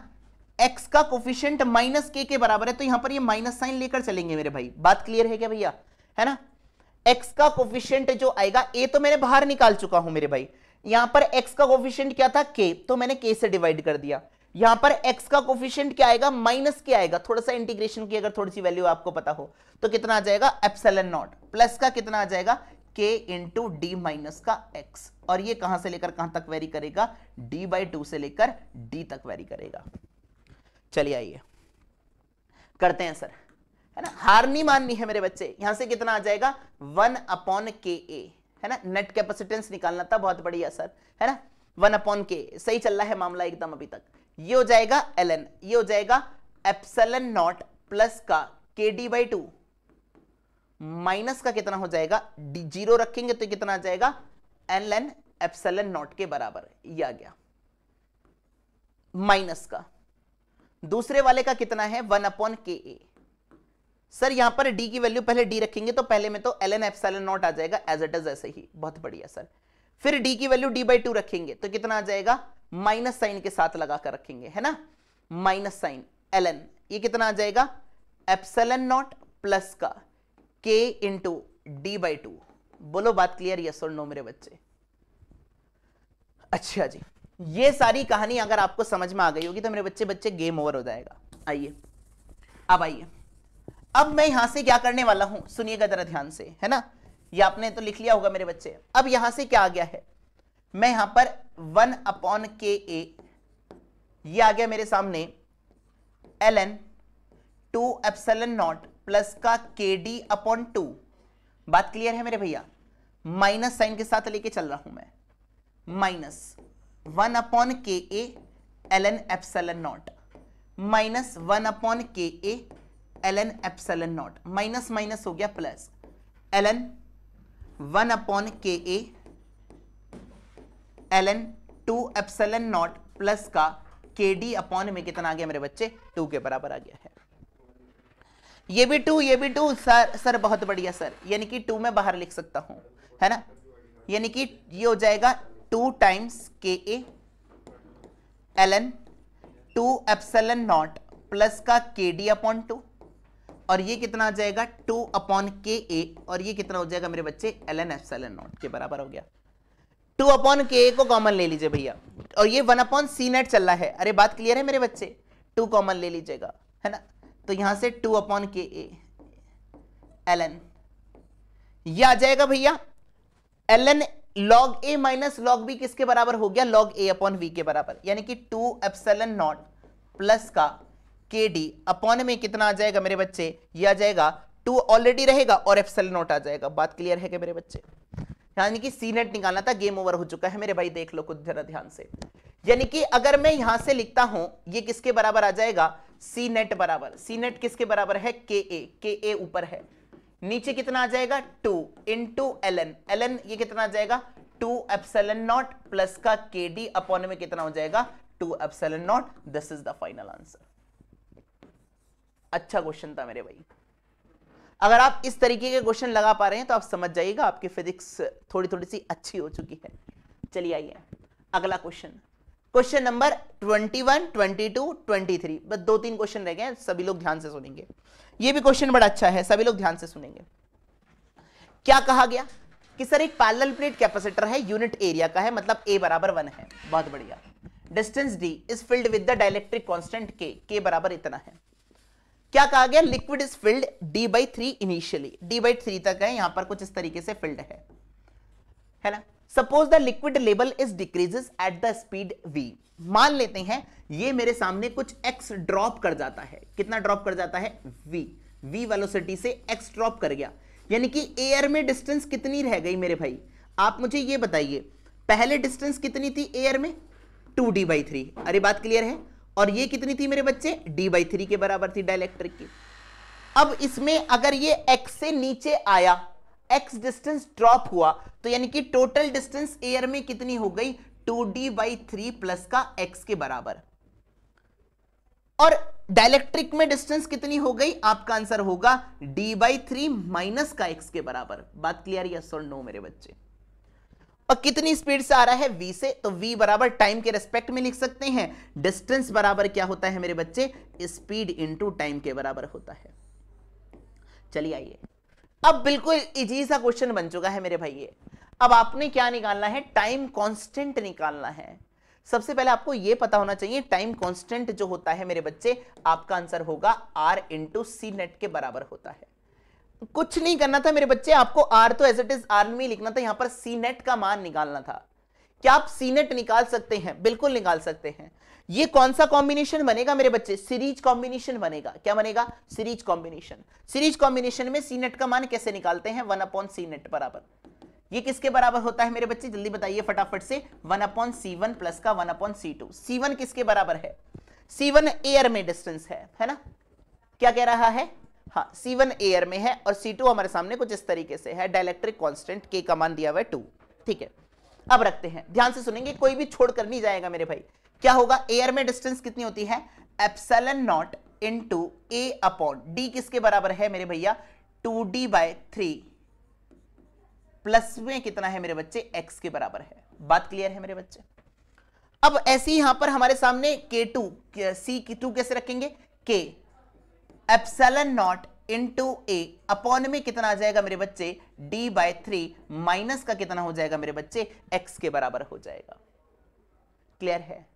एक्स का कोफिशियंट माइनस के के बराबर है तो यहां पर ये माइनस साइन लेकर चलेंगे मेरे भाई बात क्लियर है क्या भैया है ना एक्स का कोफिशियंट जो आएगा ए तो मैंने बाहर निकाल चुका हूं मेरे भाई यहां पर एक्स का कोफिशियंट क्या था के तो मैंने के से डिवाइड कर दिया यहां पर x का कोफिशियंट तो क्या आएगा माइनस क्या आएगा थोड़ा सा इंटीग्रेशन की अगर थोड़ी सी वैल्यू आपको पता हो तो कितना आ जाएगा एप्सलन नॉट प्लस का कितना आ जाएगा के इंटू डी माइनस का x और ये कहां से लेकर कहां तक वेरी करेगा d बाई टू से लेकर d तक वेरी करेगा चलिए आइए करते हैं सर है ना हार नहीं माननी है मेरे बच्चे यहां से कितना आ जाएगा वन अपॉन के ए है ना नेट कैपेसिटेंस निकालना था बहुत बढ़िया सर है ना वन अपॉन के सही चल रहा है मामला एकदम अभी तक ये हो जाएगा एल एन ये हो जाएगा एप्सलन नॉट प्लस का K D by two minus का कितना हो जाएगा डी जीरो रखेंगे तो कितना आ जाएगा एल एन एप्सलन नॉट के बराबर ये आ गया माइनस का दूसरे वाले का कितना है वन अपॉन के ए सर यहां पर डी की वैल्यू पहले डी रखेंगे तो पहले में तो एल एन एप्सलन नॉट आ जाएगा एज इट इज ऐसे ही बहुत बढ़िया सर फिर डी की वैल्यू डी बाई टू रखेंगे तो कितना आ जाएगा माइनस साइन के साथ लगा कर रखेंगे है ना माइनस साइन एल ये कितना आ जाएगा एप्सलन नॉट प्लस का के इंटू डी बाई टू बोलो बात क्लियर यस और नो मेरे बच्चे अच्छा जी ये सारी कहानी अगर आपको समझ में आ गई होगी तो मेरे बच्चे बच्चे गेम ओवर हो जाएगा आइए अब आइए अब मैं यहां से क्या करने वाला हूं सुनिएगा जरा ध्यान से है ना ये आपने तो लिख लिया होगा मेरे बच्चे अब यहां से क्या आ गया है मैं यहां पर वन अपॉन के ए ये आ गया मेरे सामने L N two epsilon naught plus का के डी अपॉन टू बात क्लियर है मेरे भैया माइनस साइन के साथ लेके चल रहा हूं मैं minus one upon K A L N epsilon naught minus one upon K A L N epsilon naught minus minus हो गया plus L N one upon K A L N two epsilon naught plus का K D upon में कितना आ गया मेरे बच्चे to के बराबर आ गया है ये भी टू ये भी टू सर सर बहुत बढ़िया सर यानी कि टू में बाहर लिख सकता हूं है ना यानी कि ये हो जाएगा two times K A L N two epsilon naught plus का के डी अपॉन टू और ये कितना आ जाएगा टू अपॉन के ए और ये कितना हो जाएगा मेरे बच्चे एल एन एप्सलन नॉट के बराबर हो गया टू अपॉन के ए को कॉमन ले लीजिए भैया और ये वन अपॉन सी नेट चल रहा है अरे बात क्लियर है मेरे बच्चे टू कॉमन ले लीजिएगा है ना तो यहां से two upon K A L N यह आ जाएगा भैया L N log A minus log B किसके बराबर हो गया लॉग ए अपॉन वी के बराबर यानी कि टू एप्सलन नॉट प्लस का के डी अपॉन में कितना आ जाएगा मेरे बच्चे ये आ जाएगा टू ऑलरेडी रहेगा और एप्सलन नॉट आ जाएगा बात क्लियर है क्या मेरे बच्चे यानी कि सी नेट निकालना था गेम ओवर हो चुका है मेरे भाई देख लो कुछ जरा ध्यान से यानी कि अगर मैं यहां से लिखता हूं ये किसके बराबर आ जाएगा सी नेट बराबर सी नेट किसके बराबर है के ए के ए ऊपर है नीचे कितना आ जाएगा two into L N L N ये कितना आ जाएगा टू एप्सलन नॉट प्लस का के डी अपॉन में कितना हो जाएगा two epsilon naught this is the final answer अच्छा क्वेश्चन था मेरे भाई अगर आप इस तरीके के क्वेश्चन लगा पा रहे हैं तो आप समझ जाइएगा आपकी फिजिक्स थोड़ी थोड़ी सी अच्छी हो चुकी है चलिए आइए अगला क्वेश्चन क्वेश्चन नंबर 21, 22, 23 बस दो तीन क्वेश्चन रह गए हैं सभी लोग ध्यान से सुनेंगे ये भी क्वेश्चन बड़ा अच्छा है सभी लोग ध्यान से सुनेंगे क्या कहा गया कि सर एक पैरेलल प्लेट कैपेसिटर है यूनिट एरिया का है मतलब ए बराबर वन है बहुत बढ़िया distance D is filled with the dielectric constant K के बराबर इतना है क्या कहा गया liquid is filled D by three initially D by three तक है यहां पर कुछ इस तरीके से फिल्ड है है ना suppose the liquid level is decreases at the speed V मान लेते हैं ये मेरे सामने कुछ एक्स ड्रॉप कर जाता है कितना ड्रॉप कर जाता है वी वी वेलोसिटी से एक्स ड्रॉप कर गया यानी कि एयर में डिस्टेंस कितनी रह गई मेरे भाई आप मुझे ये बताइए पहले डिस्टेंस कितनी थी एयर में टू डी बाई थ्री अरे बात क्लियर है और ये कितनी थी मेरे बच्चे डी बाई थ्री के बराबर थी डायलैक्ट्रिक की अब इसमें अगर ये एक्स से नीचे आया x डिस्टेंस ड्रॉप हुआ तो यानी कि टोटल डिस्टेंस एयर में कितनी हो गई 2d D by three plus का x के बराबर और डायलेक्ट्रिक में डिस्टेंस कितनी हो गई आपका आंसर होगा d बाई थ्री माइनस का x के बराबर बात क्लियर या और नो मेरे बच्चे और कितनी स्पीड से आ रहा है v से तो v बराबर टाइम के रेस्पेक्ट में लिख सकते हैं डिस्टेंस बराबर क्या होता है मेरे बच्चे स्पीड इंटू टाइम के बराबर होता है चलिए आइए अब बिल्कुल इजी सा क्वेश्चन बन चुका है मेरे भाई ये अब आपने क्या निकालना है टाइम कांस्टेंट निकालना है सबसे पहले आपको यह पता होना चाहिए टाइम कांस्टेंट जो होता है मेरे बच्चे आपका आंसर होगा आर इंटू सी नेट के बराबर होता है कुछ नहीं करना था मेरे बच्चे आपको आर तो एज इट इज आर में लिखना था यहां पर सी नेट का मान निकालना था क्या आप सीनेट निकाल सकते हैं बिल्कुल निकाल सकते हैं ये कौन सा कॉम्बिनेशन बनेगा मेरे बच्चे सीरीज कॉम्बिनेशन बनेगा क्या बनेगा सीरीज कॉम्बिनेशन सीरीज कॉम्बिनेशन में सीनेट का मान कैसे निकालते हैं वन अपॉन सीनेट बराबर ये किसके बराबर होता है मेरे बच्चे जल्दी बताइए फटाफट से one upon C one plus का one upon C two C one किसके बराबर है सी वन एयर में डिस्टेंस है है ना क्या कह रहा है हाँ सी वन एयर में है और सी टू हमारे सामने कुछ इस तरीके से है डायलेक्ट्रिक कॉन्स्टेंट के का मान दिया हुआ है टू ठीक है अब रखते हैं ध्यान से सुनेंगे कोई भी छोड़ कर नहीं जाएगा मेरे भाई क्या होगा एयर में डिस्टेंस कितनी होती है epsilon naught into A upon D किसके बराबर है मेरे भैया two D by three plus में कितना है मेरे बच्चे एक्स के बराबर है बात क्लियर है मेरे बच्चे अब ऐसे यहां पर हमारे सामने के टू सी टू कैसे रखेंगे K epsilon not into A upon में कितना आ जाएगा मेरे बच्चे डी बाय थ्री माइनस का कितना हो जाएगा मेरे बच्चे एक्स के बराबर हो जाएगा क्लियर है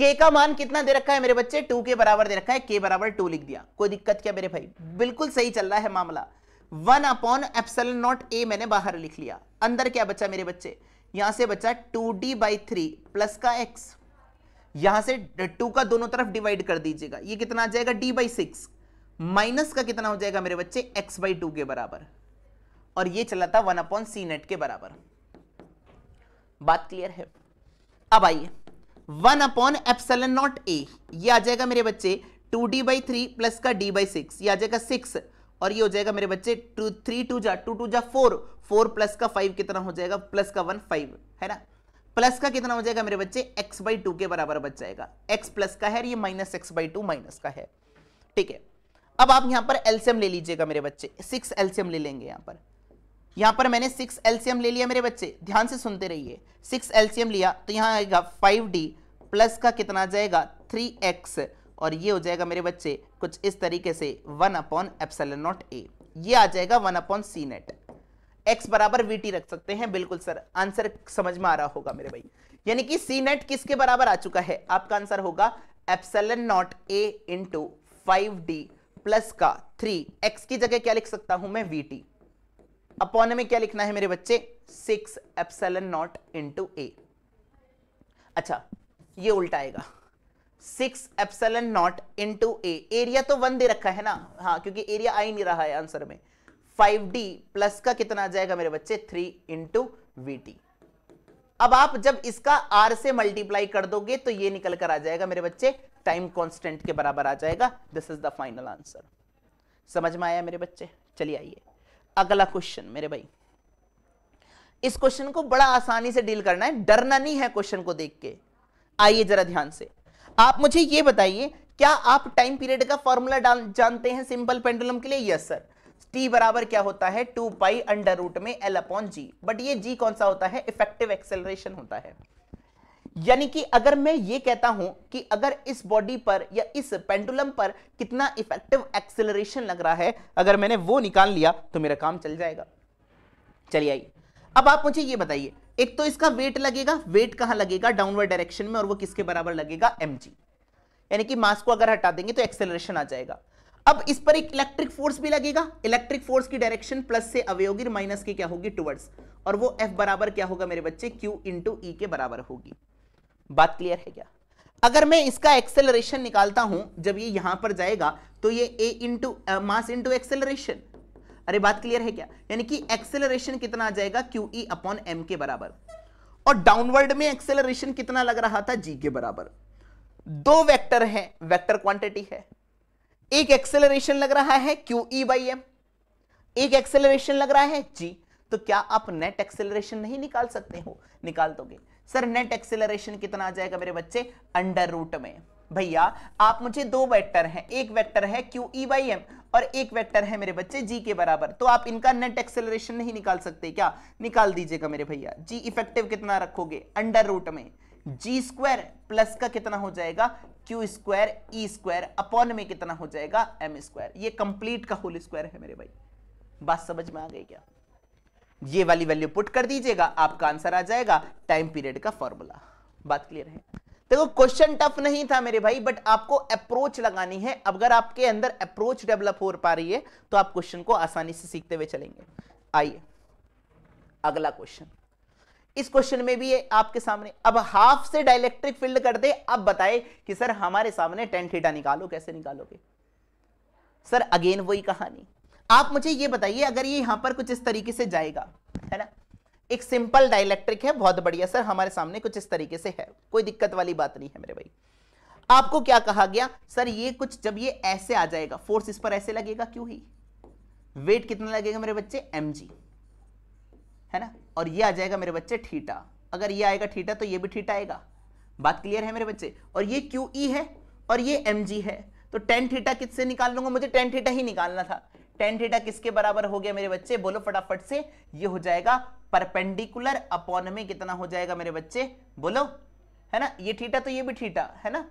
K का मान कितना दे रखा है मेरे बच्चे टू के बराबर दे रखा है के बराबर टू लिख दिया कोई दिक्कत क्या मेरे भाई बिल्कुल सही चल रहा है मामला one upon epsilon naught A मैंने बाहर लिख लिया अंदर क्या बचा मेरे बच्चे यहां से बचा two D by three plus का एक्स यहां से टू का दोनों तरफ डिवाइड कर दीजिएगा ये कितना आ जाएगा डी बाई सिक्स माइनस का कितना हो जाएगा मेरे बच्चे एक्स बाई टू के बराबर और ये चला था वन अपॉन सी नेट के बराबर बात क्लियर है अब आइए one upon epsilon naught A ये आ जाएगा मेरे बच्चे two D by three plus का डी बाई सिक्स ये आ जाएगा सिक्स और ये हो जाएगा मेरे बच्चे टू थ्री टू जा टू टू जा फोर फोर प्लस का फाइव कितना हो जाएगा प्लस का वन फाइव है ना प्लस का कितना हो जाएगा मेरे बच्चे एक्स बाई टू के बराबर बच जाएगा एक्स प्लस का है ये minus X by two minus का है ठीक है अब आप यहां पर एल्सियम ले लीजिएगा मेरे बच्चे सिक्स एल्सियम ले लेंगे यहां पर यहां पर मैंने सिक्स एल्सियम ले लिया मेरे बच्चे ध्यान से सुनते रहिए सिक्स एल्सियम लिया तो यहाँ आएगा फाइव डी प्लस का कितना जाएगा थ्री एक्स और ये हो जाएगा मेरे बच्चे कुछ इस तरीके से one upon epsilon naught A ये आ जाएगा one upon C net X बराबर वी टी रख सकते हैं बिल्कुल सर आंसर समझ में आ रहा होगा मेरे भाई यानी कि सी नेट किसके बराबर आ चुका है आपका आंसर होगा epsilon naught A into five D plus का थ्री एक्स की जगह क्या लिख सकता हूं मैं वी टी अपॉन में क्या लिखना है मेरे बच्चे six epsilon naught into A अच्छा ये उल्टा आएगा six epsilon naught into A area तो वन दे रखा है ना हाँ क्योंकि एरिया आ ही नहीं रहा है आंसर में फाइव डी प्लस का कितना आ जाएगा मेरे बच्चे थ्री इंटू वी टी अब आप जब इसका आर से मल्टीप्लाई कर दोगे तो ये निकल कर आ जाएगा मेरे बच्चे टाइम कांस्टेंट के बराबर आ जाएगा this is the final answer समझ में आया मेरे बच्चे चलिए आइए अगला क्वेश्चन मेरे भाई इस क्वेश्चन को बड़ा आसानी से डील करना है डरना नहीं है क्वेश्चन को देख के आइए जरा ध्यान से आप मुझे यह बताइए क्या आप टाइम पीरियड का फॉर्मूला जानते हैं सिंपल पेंडुलम के लिए यस सर टी बराबर क्या होता है टू पाई अंडर रूट में एल अपॉन जी बट ये जी कौन सा होता है इफेक्टिव एक्सेलरेशन होता है यानी कि अगर मैं ये कहता हूं कि अगर इस बॉडी पर या इस पेंडुलम पर कितना इफेक्टिव एक्सेलरेशन लग रहा है अगर मैंने वो निकाल लिया तो मेरा काम चल जाएगा चलिए आइए अब आप मुझे ये बताइए एक तो इसका वेट लगेगा वेट कहां लगेगा डाउनवर्ड डायरेक्शन में और वो किसके बराबर लगेगा एम यानी कि मास को अगर हटा देंगे तो एक्सेलरेशन आ जाएगा अब इस पर एक इलेक्ट्रिक फोर्स भी लगेगा इलेक्ट्रिक फोर्स की डायरेक्शन प्लस से अवे होगी माइनस की क्या होगी टुवर्ड्स और वो एफ बराबर क्या होगा मेरे बच्चे क्यू इंटू ई के बराबर होगी बात क्लियर है क्या अगर मैं इसका एक्सेलरेशन निकालता हूं जब ये यहां पर जाएगा तो ये A into mass into acceleration अरे बात क्लियर है क्या यानी कि एक्सेलरेशन कितना आ जाएगा क्यू ई अपॉन एम के बराबर और डाउनवर्ड में एक्सेलरेशन कितना लग रहा था जी के बराबर दो वेक्टर हैं वेक्टर क्वांटिटी है एक एक्सेलरेशन लग रहा है क्यू ई बाई एम एक एक्सेलरेशन लग रहा है जी तो क्या आप नेट एक्सेलरेशन नहीं निकाल सकते हो निकाल दोगे सर नेट एक्सेलरेशन कितना आ जाएगा मेरे बच्चे अंडर रूट में भैया आप मुझे दो वेक्टर हैं एक वेक्टर है क्यू ई वाई एम और एक वेक्टर है मेरे बच्चे जी के बराबर तो आप इनका नेट एक्सेलरेशन नहीं निकाल सकते क्या निकाल दीजिएगा मेरे भैया जी इफेक्टिव कितना रखोगे अंडर रूट में जी स्क्वायर प्लस का कितना हो जाएगा Q square E square upon में कितना हो जाएगा एम स्क्वायर ये कंप्लीट का होल स्क्वायर है मेरे भाई बात समझ में आ गई क्या ये वाली वैल्यू पुट कर दीजिएगा आपका आंसर आ जाएगा टाइम पीरियड का फॉर्मूला बात क्लियर है देखो क्वेश्चन टफ नहीं था मेरे भाई बट आपको अप्रोच लगानी है अगर आपके अंदर अप्रोच डेवलप हो पा रही है तो आप क्वेश्चन को आसानी से सीखते हुए चलेंगे आइए अगला क्वेश्चन इस क्वेश्चन में भी है आपके सामने अब हाफ से डायलेक्ट्रिक फील्ड कर दे अब बताए कि सर हमारे सामने टेन थीटा निकालो कैसे निकालोगे सर अगेन वही कहानी आप मुझे ये बताइए अगर ये यहां पर कुछ इस तरीके से जाएगा है ना एक सिंपल डायलैक्ट्रिक है बहुत बढ़िया सर हमारे सामने कुछ इस तरीके से है कोई दिक्कत वाली बात नहीं है मेरे भाई आपको क्या कहा गया सर ये कुछ जब ये ऐसे आ जाएगा फोर्स इस पर ऐसे लगेगा क्यों ही वेट कितना लगेगा मेरे बच्चे एम है ना और ये आ जाएगा मेरे बच्चे ठीटा अगर ये आएगा ठीटा तो ये भी ठीटा आएगा बात क्लियर है मेरे बच्चे और ये क्यू है और ये एम है तो टेन थीटा किससे निकाल लूंगा मुझे टेन थीटा ही निकालना था टेन थीटा किसके बराबर हो गया मेरे बच्चे बोलो फटाफट से ये हो जाएगा परपेंडिकुलर अपॉन में कितना हो जाएगा मेरे बच्चे बोलो है ना ये थीटा तो ये भी थीटा है ना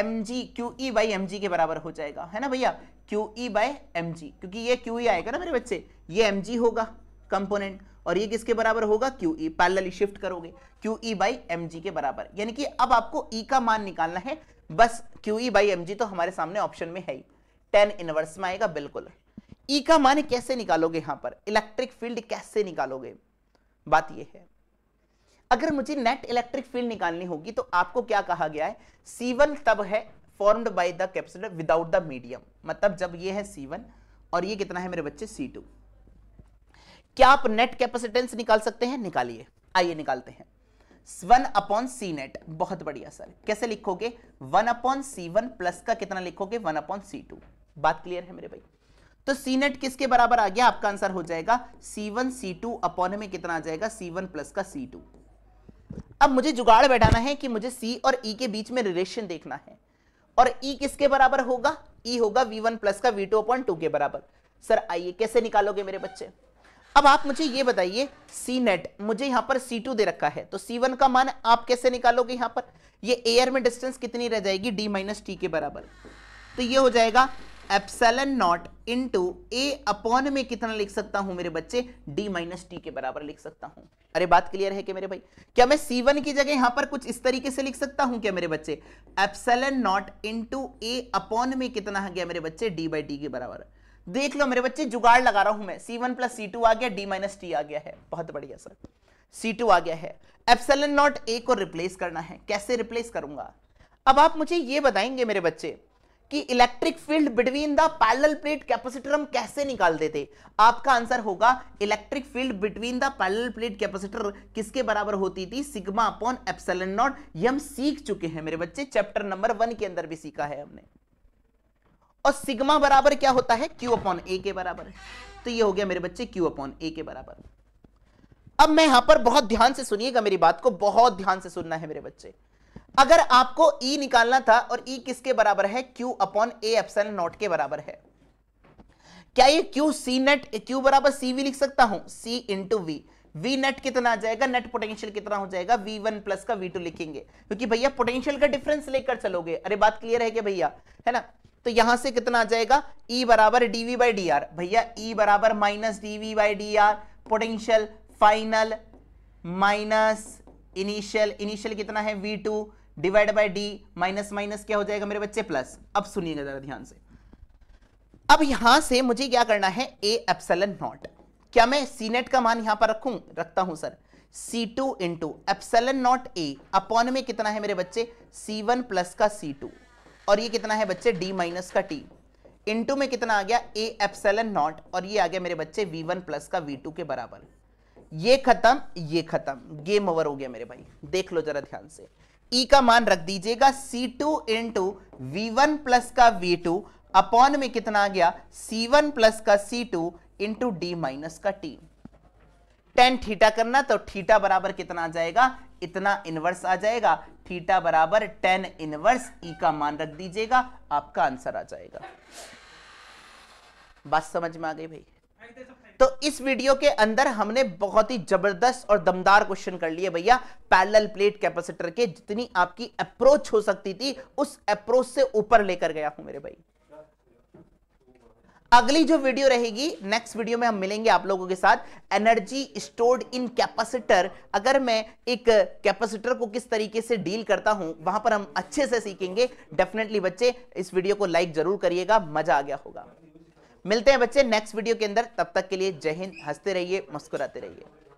M G Q by M के बराबर हो जाएगा है ना भैया Q E by M G क्योंकि ये क्यू ई आएगा ना मेरे बच्चे ये एम जी होगा कंपोनेंट और ये किसके बराबर होगा क्यू ई पैरेलली शिफ्ट करोगे Q E by M G के बराबर यानी कि अब आपको ई e का मान निकालना है बस Q E by M G तो हमारे सामने ऑप्शन में है ही टेन इनवर्स में आएगा बिल्कुल ई e का मान कैसे निकालोगे यहां पर इलेक्ट्रिक फील्ड कैसे निकालोगे बात यह है अगर मुझे नेट इलेक्ट्रिक फील्ड निकालनी होगी तो आपको क्या कहा गया है C1 तब है formed by the capacitor without the medium मतलब जब ये है C1 और ये कितना है मेरे बच्चे C2 क्या आप नेट कैपेसिटेंस निकाल सकते हैं निकालिए आइए निकालते हैं वन अपॉन सी नेट बहुत बढ़िया सर कैसे लिखोगे one upon C one plus का कितना लिखोगे वन अपॉन सी टू बात क्लियर है मेरे भाई तो सी नेट किसके बराबर आ गया आपका आंसर हो जाएगा C one C two upon में कितना आ जाएगा सी वन प्लस का सी टू अब मुझे जुगाड़ बैठाना है कि मुझे सी और ई e के बीच में रिलेशन देखना है और ई e किसके बराबर होगा ई e होगा वी वन प्लस का वी टू अपॉन टू के बराबर सर आइए कैसे निकालोगे मेरे बच्चे अब आप मुझे ये बताइए सी नेट मुझे यहां पर सी टू दे रखा है तो सी वन का मान आप कैसे निकालोगे यहां पर ये एयर में डिस्टेंस कितनी रह जाएगी डी माइनस टी के बराबर तो ये हो जाएगा epsilon not into A upon में कितना लिख सकता हूं मेरे बच्चे डी माइनस टी के बराबर लिख सकता हूं अरे बात क्लियर है कि मेरे भाई क्या मैं सी वन की जगह यहां पर कुछ इस तरीके से लिख सकता हूं क्या मेरे बच्चे epsilon not into A upon में कितना है गया मेरे बच्चे डी बाई डी के बराबर देख लो मेरे बच्चे जुगाड़ लगा रहा हूं मैं C one plus C two आ गया डी माइनस टी आ गया है बहुत बढ़िया सर सी टू आ गया है एप्सलन नॉट ए को रिप्लेस करना है कैसे रिप्लेस करूंगा अब आप मुझे ये बताएंगे मेरे बच्चे कि electric field between the parallel plate capacitor हम कैसे निकाल देते आपका आंसर होगा electric field between the parallel plate capacitor किसके बराबर होती थी सिग्मा अपॉन एप्सिलॉन नॉट ये हम सीख चुके हैं मेरे बच्चे चैप्टर नंबर वन के अंदर भी सीखा है हमने और सिग्मा बराबर क्या होता है क्यू अपॉन ए के बराबर तो ये हो गया मेरे बच्चे क्यू अपॉन ए के बराबर अब मैं यहां पर बहुत ध्यान से सुनिएगा मेरी बात को बहुत ध्यान से सुनना है मेरे बच्चे अगर आपको E निकालना था और E किसके बराबर है Q upon A epsilon nought के बराबर है क्या ये Q C नेट Q बराबर सी वी लिख सकता हूं C into V V net कितना आ जाएगा नेट पोटेंशियल कितना हो जाएगा V1 वन प्लस का V2 लिखेंगे क्योंकि भैया पोटेंशियल का डिफरेंस लेकर चलोगे अरे बात क्लियर है क्या भैया है ना तो यहां से कितना आ जाएगा E बराबर वी बाई डी आर भैया E बराबर minus V by D R potential final minus initial initial कितना है V two divide by D minus minus क्या हो जाएगा मेरे बच्चे प्लस अब सुनिएगा जरा ध्यान से अब यहां से मुझे क्या करना है ए एप्सलन नॉट क्या मैं सीनेट का मान यहां पर रखू रखता हूं sir C2 two into epsilon not A upon में कितना है मेरे बच्चे C1 वन प्लस का C2 और ये कितना है बच्चे D माइनस का T इंटू में कितना आ गया A एप्सलन नॉट और ये आ गया मेरे बच्चे V1 वन प्लस का V2 के बराबर ये खत्म ये खत्म गेम ओवर हो गया मेरे भाई देख लो जरा ध्यान से e का मान रख दीजिएगा C two in V one plus का वी टू अपॉन में कितना आ गया c1 वन प्लस का c2 two into D minus का टी टेन थीटा करना तो थीटा बराबर कितना आ जाएगा इतना इनवर्स आ जाएगा थीटा बराबर टेन इनवर्स ई का मान रख दीजिएगा आपका आंसर आ जाएगा बात समझ में आ गई भाई तो इस वीडियो के अंदर हमने बहुत ही जबरदस्त और दमदार क्वेश्चन कर लिए भैया पैरेलल प्लेट कैपेसिटर के जितनी आपकी अप्रोच हो सकती थी उस अप्रोच से ऊपर लेकर गया हूं मेरे भाई अगली जो वीडियो रहेगी नेक्स्ट वीडियो में हम मिलेंगे आप लोगों के साथ एनर्जी स्टोर्ड इन कैपेसिटर अगर मैं एक कैपेसिटर को किस तरीके से डील करता हूं वहां पर हम अच्छे से सीखेंगे डेफिनेटली बच्चे इस वीडियो को लाइक जरूर करिएगा मजा आ गया होगा मिलते हैं बच्चे नेक्स्ट वीडियो के अंदर तब तक के लिए जय हिंद हंसते रहिए मुस्कुराते रहिए